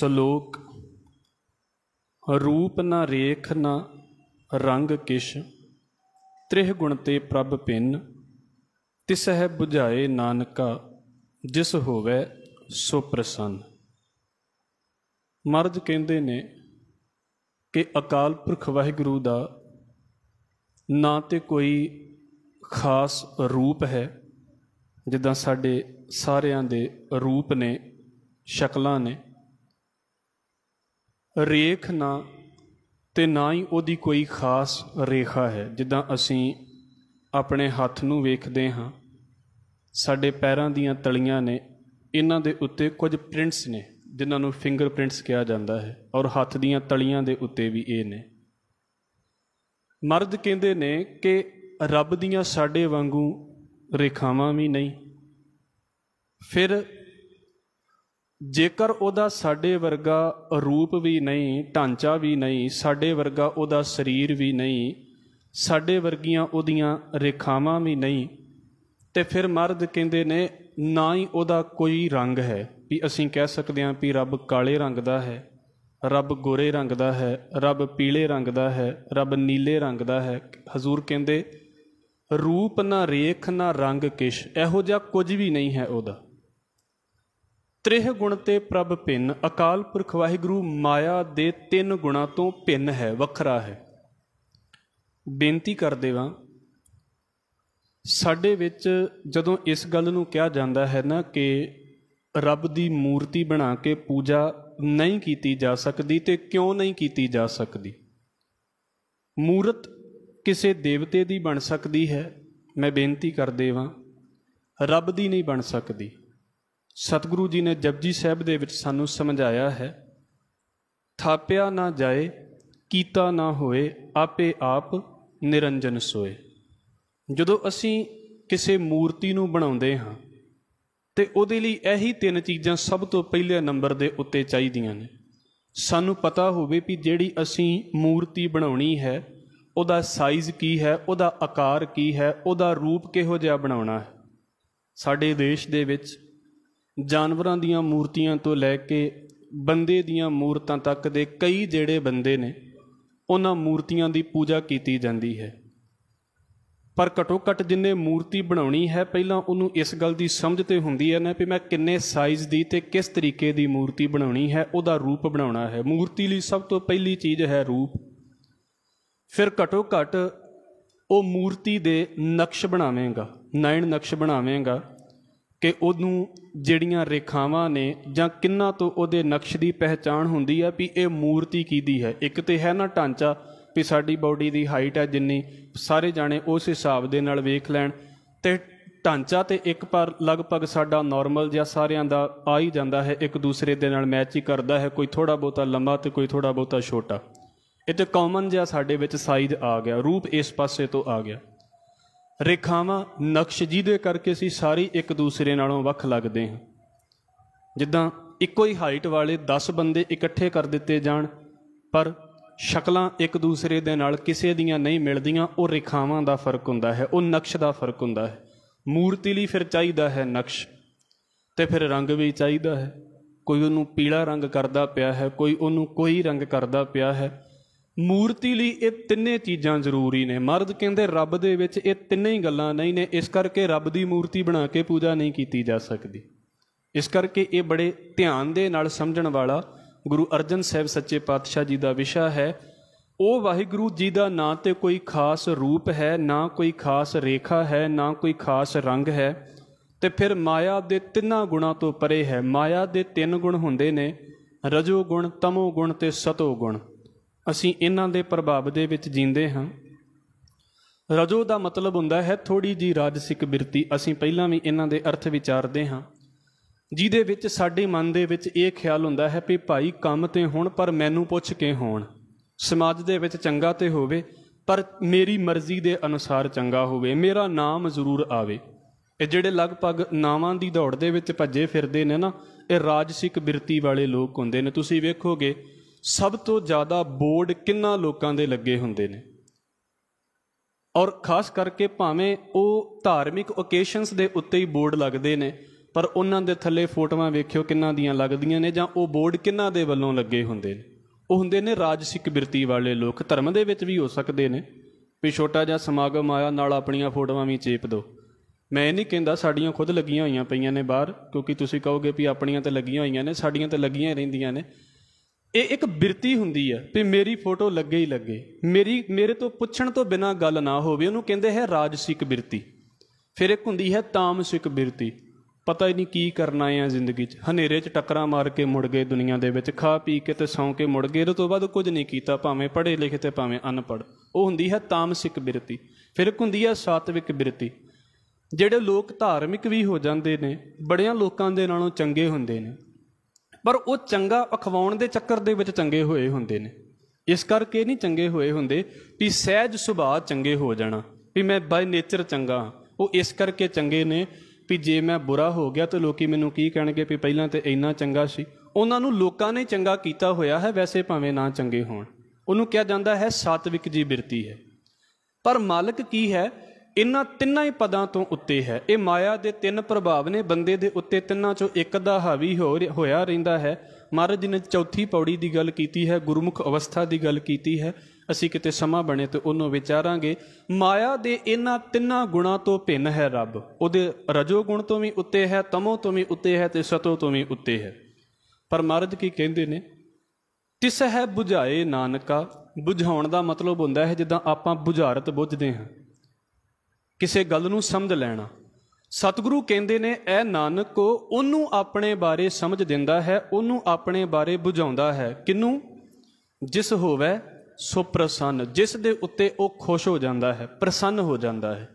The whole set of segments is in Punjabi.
ਸ਼ਲੋਕ ਰੂਪ ਨਾ ਰੇਖ ਨਾ ਰੰਗ ਕਿਛ ਤ੍ਰਿਹ ਗੁਣ ਤੇ ਪ੍ਰਭ ਪਿੰਨ ਤਿਸ ਹੈ 부ਝਾਏ ਨਾਨਕਾ ਜਿਸ ਹੋਵੇ ਸੋ ਪ੍ਰਸੰਨ ਮਰਦ ਕਹਿੰਦੇ ਨੇ ਕਿ ਅਕਾਲ ਪੁਰਖ ਵਾਹਿਗੁਰੂ ਦਾ ਨਾ ਤੇ ਕੋਈ ਖਾਸ ਰੂਪ ਹੈ ਜਿੱਦਾਂ ਸਾਡੇ ਸਾਰਿਆਂ ਦੇ ਰੂਪ ਨੇ ਸ਼ਕਲਾਂ ਨੇ ਰੇਖ ਨਾ ਤੇ ਨਾ ਹੀ ਉਹਦੀ ਕੋਈ ਖਾਸ ਰੇਖਾ ਹੈ ਜਿੱਦਾਂ ਅਸੀਂ ਆਪਣੇ ਹੱਥ ਨੂੰ ਵੇਖਦੇ ਹਾਂ ਸਾਡੇ ਪੈਰਾਂ ਦੀਆਂ ਤਲੀਆਂ ਨੇ ਇਹਨਾਂ ਦੇ ਉੱਤੇ ਕੁਝ ਪ੍ਰਿੰਟਸ ਨੇ ਜਿਨ੍ਹਾਂ ਨੂੰ ਫਿੰਗਰ ਪ੍ਰਿੰਟਸ ਕਿਹਾ ਜਾਂਦਾ ਹੈ ਔਰ ਹੱਥ ਦੀਆਂ ਤਲੀਆਂ ਦੇ ਉੱਤੇ ਵੀ ਇਹ ਨੇ ਮਰਦ ਕਹਿੰਦੇ ਨੇ ਕਿ ਰੱਬ ਦੀਆਂ ਸਾਡੇ ਵਾਂਗੂ ਰੇਖਾਵਾਂ ਵੀ ਨਹੀਂ ਫਿਰ ਜੇਕਰ ਉਹਦਾ ਸਾਡੇ ਵਰਗਾ ਰੂਪ ਵੀ ਨਹੀਂ ਢਾਂਚਾ ਵੀ ਨਹੀਂ ਸਾਡੇ ਵਰਗਾ ਉਹਦਾ ਸਰੀਰ ਵੀ ਨਹੀਂ ਸਾਡੇ ਵਰਗੀਆਂ ਉਹਦੀਆਂ ਰੇਖਾਵਾਂ ਵੀ ਨਹੀਂ ਤੇ ਫਿਰ ਮਰਦ ਕਹਿੰਦੇ ਨੇ ਨਾ ਹੀ ਉਹਦਾ ਕੋਈ ਰੰਗ ਹੈ ਵੀ ਅਸੀਂ ਕਹਿ ਸਕਦੇ ਹਾਂ ਵੀ ਰੱਬ ਕਾਲੇ ਰੰਗ ਦਾ ਹੈ ਰੱਬ ਗੋਰੇ ਰੰਗ ਦਾ ਹੈ ਰੱਬ ਪੀਲੇ ਰੰਗ ਦਾ ਹੈ ਰੱਬ ਨੀਲੇ ਰੰਗ ਦਾ ਹੈ ਹਜ਼ੂਰ ਕਹਿੰਦੇ ਰੂਪ ਨਾ ਰੇਖ ਨਾ ਰੰਗ ਕਿਸ਼ ਇਹੋ ਜਿਹਾ ਕੁਝ ਵੀ ਨਹੀਂ ਹੈ ਉਹਦਾ ਤ੍ਰਿਹ ਗੁਣ ਤੇ ਪ੍ਰਭ ਭਿੰਨ ਅਕਾਲ ਪੁਰਖ ਵਾਹਿਗੁਰੂ ਮਾਇਆ ਦੇ ਤਿੰਨ ਗੁਣਾ ਤੋਂ ਭਿੰਨ ਹੈ ਵੱਖਰਾ ਹੈ ਬੇਨਤੀ ਕਰਦੇ ਵਾਂ ਸਾਡੇ ਵਿੱਚ ਜਦੋਂ ਇਸ ਗੱਲ ਨੂੰ ਕਿਹਾ ਜਾਂਦਾ ਹੈ ਨਾ ਕਿ ਰੱਬ ਦੀ ਮੂਰਤੀ ਬਣਾ ਕੇ ਪੂਜਾ ਨਹੀਂ ਕੀਤੀ ਜਾ ਸਕਦੀ ਤੇ ਕਿਉਂ ਨਹੀਂ ਕੀਤੀ ਜਾ ਸਕਦੀ ਮੂਰਤ ਕਿਸੇ ਦੇਵਤੇ ਦੀ ਬਣ ਸਕਦੀ ਹੈ ਮੈਂ ਬੇਨਤੀ ਕਰਦੇ ਵਾਂ ਰੱਬ ਦੀ ਨਹੀਂ ਬਣ ਸਕਦੀ ਸਤਿਗੁਰੂ ਜੀ ਨੇ ਜਪਜੀ ਸਾਹਿਬ ਦੇ ਵਿੱਚ ਸਾਨੂੰ ਸਮਝਾਇਆ ਹੈ ਥਾਪਿਆ ਨਾ ਜਾਏ ਕੀਤਾ ਨਾ ਹੋਏ ਆਪੇ ਆਪ ਨਿਰੰਜਨ ਸੋਏ ਜਦੋਂ ਅਸੀਂ ਕਿਸੇ ਮੂਰਤੀ ਨੂੰ ਬਣਾਉਂਦੇ ਹਾਂ ਤੇ ਉਹਦੇ ਲਈ ਇਹੀ ਤਿੰਨ ਚੀਜ਼ਾਂ ਸਭ ਤੋਂ ਪਹਿਲੇ ਨੰਬਰ ਦੇ ਉੱਤੇ ਚਾਹੀਦੀਆਂ ਨੇ ਸਾਨੂੰ ਪਤਾ ਹੋਵੇ ਵੀ ਜਿਹੜੀ ਅਸੀਂ ਮੂਰਤੀ ਬਣਾਉਣੀ ਹੈ ਉਹਦਾ ਸਾਈਜ਼ ਕੀ ਹੈ ਉਹਦਾ ਆਕਾਰ ਕੀ ਹੈ ਉਹਦਾ ਰੂਪ ਕਿਹੋ ਜਿਹਾ ਬਣਾਉਣਾ ਹੈ ਸਾਡੇ ਦੇਸ਼ ਦੇ ਵਿੱਚ ਜਾਨਵਰਾਂ ਦੀਆਂ ਮੂਰਤੀਆਂ ਤੋਂ ਲੈ ਕੇ ਬੰਦੇ ਦੀਆਂ ਮੂਰਤਾਂ ਤੱਕ ਦੇ ਕਈ ਜਿਹੜੇ ਬੰਦੇ ਨੇ ਉਹਨਾਂ ਮੂਰਤੀਆਂ ਦੀ ਪੂਜਾ ਕੀਤੀ ਜਾਂਦੀ ਹੈ ਪਰ ਘਟੋ ਘਟ ਜਿੰਨੇ ਮੂਰਤੀ ਬਣਾਉਣੀ ਹੈ ਪਹਿਲਾਂ ਉਹਨੂੰ ਇਸ ਗੱਲ ਦੀ ਸਮਝ ਤੇ ਹੁੰਦੀ ਹੈ ਨਾ ਕਿ ਮੈਂ ਕਿੰਨੇ ਸਾਈਜ਼ ਦੀ ਤੇ ਕਿਸ ਤਰੀਕੇ ਦੀ ਮੂਰਤੀ ਬਣਾਉਣੀ ਹੈ ਉਹਦਾ ਰੂਪ ਬਣਾਉਣਾ ਹੈ ਮੂਰਤੀ ਲਈ ਸਭ ਤੋਂ ਪਹਿਲੀ ਚੀਜ਼ ਹੈ ਰੂਪ ਫਿਰ ਘਟੋ ਘਟ ਉਹ ਮੂਰਤੀ ਦੇ ਨਕਸ਼ ਬਣਾਵੇਂਗਾ ਨਾਇਣ ਨਕਸ਼ ਬਣਾਵੇਂਗਾ ਕਿ ਉਹਨੂੰ ਜਿਹੜੀਆਂ ਰੇਖਾਵਾਂ ਨੇ ਜਾਂ ਕਿੰਨਾ ਤੋਂ ਉਹਦੇ ਨਕਸ਼ ਦੀ ਪਹਿਚਾਣ ਹੁੰਦੀ ਹੈ ਵੀ ਇਹ ਮੂਰਤੀ ਕੀਦੀ ਹੈ ਇੱਕ ਤੇ ਹੈ ਨਾ ਢਾਂਚਾ ਵੀ ਸਾਡੀ ਬਾਡੀ ਦੀ ਹਾਈਟ ਹੈ ਜਿੰਨੀ ਸਾਰੇ ਜਾਣੇ ਉਸ ਹਿਸਾਬ ਦੇ ਨਾਲ ਵੇਖ ਲੈਣ ਤੇ ਢਾਂਚਾ ਤੇ ਇੱਕ ਪਰ ਲਗਭਗ ਸਾਡਾ ਨਾਰਮਲ ਜਿਹਾ ਸਾਰਿਆਂ ਦਾ ਆ ਹੀ ਜਾਂਦਾ ਹੈ ਇੱਕ ਦੂਸਰੇ ਦੇ ਨਾਲ ਮੈਚ ਹੀ ਕਰਦਾ ਹੈ ਕੋਈ ਥੋੜਾ ਬਹੁਤਾ ਲੰਮਾ ਤੇ ਕੋਈ ਥੋੜਾ ਬਹੁਤਾ ਛੋਟਾ ਇਹ ਤੇ ਕਾਮਨ ਜਿਹਾ ਸਾਡੇ ਵਿੱਚ ਸਾਈਜ਼ ਆ ਗਿਆ ਰੂਪ ਇਸ ਪਾਸੇ ਤੋਂ ਆ ਗਿਆ ਰੇਖਾਵਾਂ ਨਕਸ਼ ਜਿਹਦੇ ਕਰਕੇ ਸੀ ਸਾਰੀ ਇੱਕ ਦੂਸਰੇ ਨਾਲੋਂ ਵੱਖ ਲੱਗਦੇ ਹਾਂ ਜਿੱਦਾਂ ਇੱਕੋ ਹੀ ਹਾਈਟ ਵਾਲੇ 10 ਬੰਦੇ ਇਕੱਠੇ ਕਰ ਦਿੱਤੇ ਜਾਣ ਪਰ ਸ਼ਕਲਾਂ ਇੱਕ ਦੂਸਰੇ ਦੇ ਨਾਲ ਕਿਸੇ ਦੀਆਂ ਨਹੀਂ ਮਿਲਦੀਆਂ ਉਹ ਰੇਖਾਵਾਂ ਦਾ ਫਰਕ ਹੁੰਦਾ ਹੈ ਉਹ ਨਕਸ਼ ਦਾ ਫਰਕ ਹੁੰਦਾ ਹੈ ਮੂਰਤੀ ਲਈ ਫਿਰ ਚਾਹੀਦਾ ਹੈ ਨਕਸ਼ ਤੇ ਫਿਰ ਰੰਗ ਵੀ ਚਾਹੀਦਾ ਹੈ ਕੋਈ ਉਹਨੂੰ ਪੀਲਾ ਰੰਗ ਕਰਦਾ ਪਿਆ ਹੈ ਕੋਈ ਉਹਨੂੰ ਕੋਈ ਰੰਗ ਕਰਦਾ ਪਿਆ ਹੈ ਮੂਰਤੀ ਲਈ ਇਹ ਤਿੰਨੇ ਚੀਜ਼ਾਂ ਜ਼ਰੂਰੀ ਨੇ ਮਰਦ ਕਹਿੰਦੇ ਰੱਬ ਦੇ ਵਿੱਚ ਇਹ ਤਿੰਨੇ ਹੀ ਗੱਲਾਂ ਨਹੀਂ ਨੇ ਇਸ ਕਰਕੇ ਰੱਬ ਦੀ ਮੂਰਤੀ ਬਣਾ ਕੇ ਪੂਜਾ ਨਹੀਂ ਕੀਤੀ ਜਾ ਸਕਦੀ ਇਸ ਕਰਕੇ ਇਹ ਬੜੇ ਧਿਆਨ ਦੇ ਨਾਲ ਸਮਝਣ ਵਾਲਾ ਗੁਰੂ ਅਰਜਨ ਸਾਹਿਬ ਸੱਚੇ ਪਾਤਸ਼ਾਹ ਜੀ ਦਾ ਵਿਸ਼ਾ ਹੈ ਉਹ ਵਾਹਿਗੁਰੂ ਜੀ ਦਾ ਨਾਂ ਤੇ ਕੋਈ ਖਾਸ ਰੂਪ ਹੈ ਨਾ ਕੋਈ ਖਾਸ ਰੇਖਾ ਹੈ ਨਾ ਕੋਈ ਖਾਸ ਰੰਗ ਹੈ ਤੇ ਫਿਰ ਮਾਇਆ ਦੇ ਤਿੰਨਾਂ ਗੁਣਾ ਤੋਂ ਪਰੇ ਹੈ ਮਾਇਆ ਦੇ ਤਿੰਨ ਗੁਣ ਹੁੰਦੇ ਨੇ ਰਜੋ ਗੁਣ ਤਮੋ ਗੁਣ ਤੇ ਸਤੋ ਗੁਣ ਅਸੀਂ ਇਹਨਾਂ ਦੇ ਪ੍ਰਭਾਵ ਦੇ ਵਿੱਚ ਜੀਂਦੇ ਹਾਂ ਰਜੋ ਦਾ ਮਤਲਬ ਹੁੰਦਾ ਹੈ ਥੋੜੀ ਜੀ ਰਾਜਸਿਕ ਬਿਰਤੀ ਅਸੀਂ ਪਹਿਲਾਂ ਵੀ ਇਹਨਾਂ ਦੇ ਅਰਥ ਵਿਚਾਰਦੇ ਹਾਂ ਜਿਹਦੇ ਵਿੱਚ ਸਾਡੇ ਮਨ ਦੇ ਵਿੱਚ ਇਹ ਖਿਆਲ ਹੁੰਦਾ ਹੈ ਵੀ ਭਾਈ ਕੰਮ ਤੇ ਹੋਣ ਪਰ ਮੈਨੂੰ ਪੁੱਛ ਕੇ ਹੋਣ ਸਮਾਜ ਦੇ ਵਿੱਚ ਚੰਗਾ ਤੇ ਹੋਵੇ ਪਰ ਮੇਰੀ ਮਰਜ਼ੀ ਦੇ ਅਨੁਸਾਰ ਚੰਗਾ ਹੋਵੇ ਮੇਰਾ ਨਾਮ ਜ਼ਰੂਰ ਆਵੇ ਇਹ ਜਿਹੜੇ ਲਗਭਗ ਨਾਵਾਂ ਦੀ ਦੌੜ ਦੇ ਵਿੱਚ ਭੱਜੇ ਫਿਰਦੇ ਨੇ ਨਾ ਇਹ ਰਾਜਸਿਕ ਬਿਰਤੀ ਵਾਲੇ ਲੋਕ ਹੁੰਦੇ ਨੇ ਤੁਸੀਂ ਵੇਖੋਗੇ ਸਭ ਤੋਂ ਜ਼ਿਆਦਾ ਬੋਰਡ ਕਿੰਨਾ ਲੋਕਾਂ ਦੇ ਲੱਗੇ ਹੁੰਦੇ ਨੇ ਔਰ ਖਾਸ ਕਰਕੇ ਭਾਵੇਂ ਉਹ ਧਾਰਮਿਕ ਓਕੇਸ਼ਨਸ ਦੇ ਉੱਤੇ ਹੀ ਬੋਰਡ ਲੱਗਦੇ ਨੇ ਪਰ ਉਹਨਾਂ ਦੇ ਥੱਲੇ ਫੋਟੋਆਂ ਵੇਖਿਓ ਕਿੰਨਾ ਦੀਆਂ ਲੱਗਦੀਆਂ ਨੇ ਜਾਂ ਉਹ ਬੋਰਡ ਕਿੰਨਾ ਦੇ ਵੱਲੋਂ ਲੱਗੇ ਹੁੰਦੇ ਨੇ ਉਹ ਹੁੰਦੇ ਨੇ ਰਾਜਸਿਕ ਬਿਰਤੀ ਵਾਲੇ ਲੋਕ ਧਰਮ ਦੇ ਵਿੱਚ ਵੀ ਹੋ ਸਕਦੇ ਨੇ ਵੀ ਛੋਟਾ ਜਿਹਾ ਸਮਾਗਮ ਆਇਆ ਨਾਲ ਆਪਣੀਆਂ ਫੋਟੋਆਂ ਵੀ ਚੇਪ ਦਿਓ ਮੈਂ ਨਹੀਂ ਕਹਿੰਦਾ ਸਾਡੀਆਂ ਖੁਦ ਲੱਗੀਆਂ ਹੋਈਆਂ ਪਈਆਂ ਨੇ ਬਾਹਰ ਕਿਉਂਕਿ ਤੁਸੀਂ ਕਹੋਗੇ ਵੀ ਆਪਣੀਆਂ ਤੇ ਲੱਗੀਆਂ ਹੋਈਆਂ ਨੇ ਸਾਡੀਆਂ ਤੇ ਲੱਗੀਆਂ ਰਹਿੰਦੀਆਂ ਨੇ ਇਹ ਇੱਕ ਬਿਰਤੀ ਹੁੰਦੀ ਹੈ ਵੀ ਮੇਰੀ ਫੋਟੋ ਲੱਗੇ ਹੀ ਲੱਗੇ ਮੇਰੀ ਮੇਰੇ ਤੋਂ ਪੁੱਛਣ ਤੋਂ ਬਿਨਾ ਗੱਲ ਨਾ ਹੋਵੇ ਉਹਨੂੰ ਕਹਿੰਦੇ ਹੈ ਰਾਜਸਿਕ ਬਿਰਤੀ ਫਿਰ ਇੱਕ ਹੁੰਦੀ ਹੈ ਤਾਮਸਿਕ ਬਿਰਤੀ ਪਤਾ ਹੀ ਨਹੀਂ ਕੀ ਕਰਨਾ ਹੈ ਜ਼ਿੰਦਗੀ 'ਚ ਹਨੇਰੇ 'ਚ ਟੱਕਰਾਂ ਮਾਰ ਕੇ ਮੁੜ ਗਏ ਦੁਨੀਆ ਦੇ ਵਿੱਚ ਖਾ ਪੀ ਕੇ ਤੇ ਸੌਂ ਕੇ ਮੁੜ ਗਏ ਇਹਦੇ ਤੋਂ ਬਾਅਦ ਕੁਝ ਨਹੀਂ ਕੀਤਾ ਭਾਵੇਂ ਪੜ੍ਹੇ ਲਿਖੇ ਤੇ ਭਾਵੇਂ ਅਨਪੜ੍ਹ ਉਹ ਹੁੰਦੀ ਹੈ ਤਾਮਸਿਕ ਬਿਰਤੀ ਫਿਰ ਇੱਕ ਹੁੰਦੀ ਹੈ ਸਾਤਵਿਕ ਬਿਰਤੀ ਜਿਹੜੇ ਲੋਕ ਧਾਰਮਿਕ ਵੀ ਹੋ ਜਾਂਦੇ ਨੇ ਬੜਿਆਂ ਲੋਕਾਂ ਦੇ ਨਾਲੋਂ ਚੰਗੇ ਹੁੰਦੇ ਨੇ ਪਰ ਉਹ ਚੰਗਾ ਅਖਵਾਉਣ ਦੇ ਚੱਕਰ ਦੇ ਵਿੱਚ ਚੰਗੇ ਹੋਏ ਹੁੰਦੇ ਨੇ ਇਸ ਕਰਕੇ ਨਹੀਂ ਚੰਗੇ ਹੋਏ ਹੁੰਦੇ ਵੀ ਸਹਿਜ ਸੁਭਾਅ ਚੰਗੇ ਹੋ ਜਾਣਾ ਵੀ ਮੈਂ ਬਾਈ ਨੇਚਰ ਚੰਗਾ ਉਹ ਇਸ ਕਰਕੇ ਚੰਗੇ ਨੇ ਵੀ ਜੇ ਮੈਂ ਬੁਰਾ ਹੋ ਗਿਆ ਤਾਂ ਲੋਕੀ ਮੈਨੂੰ ਕੀ ਕਹਿਣਗੇ ਵੀ ਪਹਿਲਾਂ ਤੇ ਇੰਨਾ ਚੰਗਾ ਸੀ ਉਹਨਾਂ ਨੂੰ ਲੋਕਾਂ ਨੇ ਚੰਗਾ ਕੀਤਾ ਹੋਇਆ ਹੈ ਵੈਸੇ ਭਾਵੇਂ ਨਾ ਚੰਗੇ ਹੋਣ ਉਹਨੂੰ ਕਿਹਾ ਜਾਂਦਾ ਹੈ ਸਾਤਵਿਕ ਜੀ ਬਿਰਤੀ ਹੈ ਪਰ ਮਾਲਕ ਕੀ ਹੈ ਇਨਾ ਤਿੰਨਾਂ ਹੀ ਪਦਾਂ ਤੋਂ ਉੱਤੇ ਹੈ ਇਹ ਮਾਇਆ ਦੇ ਤਿੰਨ ਪ੍ਰਭਾਵ ਨੇ ਬੰਦੇ ਦੇ ਉੱਤੇ ਤਿੰਨਾਂ ਚੋਂ ਇੱਕ ਦਾ ਹਾਵੀ ਹੋਇਆ ਰਹਿੰਦਾ ਹੈ ਮਹਾਰਾਜ ਜੀ ਨੇ ਚੌਥੀ ਪੌੜੀ ਦੀ ਗੱਲ ਕੀਤੀ ਹੈ ਗੁਰਮੁਖ ਅਵਸਥਾ ਦੀ ਗੱਲ ਕੀਤੀ ਹੈ ਅਸੀਂ ਕਿਤੇ ਸਮਾਂ ਬਣੇ ਤੇ ਉਹਨੂੰ ਵਿਚਾਰਾਂਗੇ ਮਾਇਆ ਦੇ ਇਨਾ ਤਿੰਨਾਂ ਗੁਣਾਂ ਤੋਂ ਭਿੰਨ ਹੈ ਰੱਬ ਉਹਦੇ ਰਜੋ ਗੁਣ ਤੋਂ ਵੀ ਉੱਤੇ ਹੈ ਤਮੋ ਤੋਂ ਵੀ ਉੱਤੇ ਹੈ ਤੇ ਸਤੋ ਤੋਂ ਵੀ ਉੱਤੇ ਹੈ ਪਰ ਮਹਾਰਾਜ ਕੀ ਕਹਿੰਦੇ ਨੇ ਤਿਸ ਹੈ 부ਝਾਏ ਨਾਨਕਾ 부ਝਾਉਣ ਦਾ ਮਤਲਬ ਹੁੰਦਾ ਹੈ ਜਿੱਦਾਂ ਆਪਾਂ 부ਝਾਰਤ ਬੁੱਝਦੇ ਹਾਂ ਕਿਸੇ ਗੱਲ ਨੂੰ ਸਮਝ ਲੈਣਾ ਸਤਿਗੁਰੂ ਕਹਿੰਦੇ ਨੇ ਐ ਨਾਨਕ ਉਹਨੂੰ ਆਪਣੇ ਬਾਰੇ ਸਮਝ ਦਿੰਦਾ ਹੈ ਉਹਨੂੰ ਆਪਣੇ ਬਾਰੇ 부ਝਾਉਂਦਾ ਹੈ ਕਿਨੂੰ ਜਿਸ ਹੋਵੇ ਸੋ ਪ੍ਰਸੰਨ ਜਿਸ ਦੇ ਉੱਤੇ ਉਹ ਖੁਸ਼ ਹੋ ਜਾਂਦਾ ਹੈ ਪ੍ਰਸੰਨ ਹੋ ਜਾਂਦਾ ਹੈ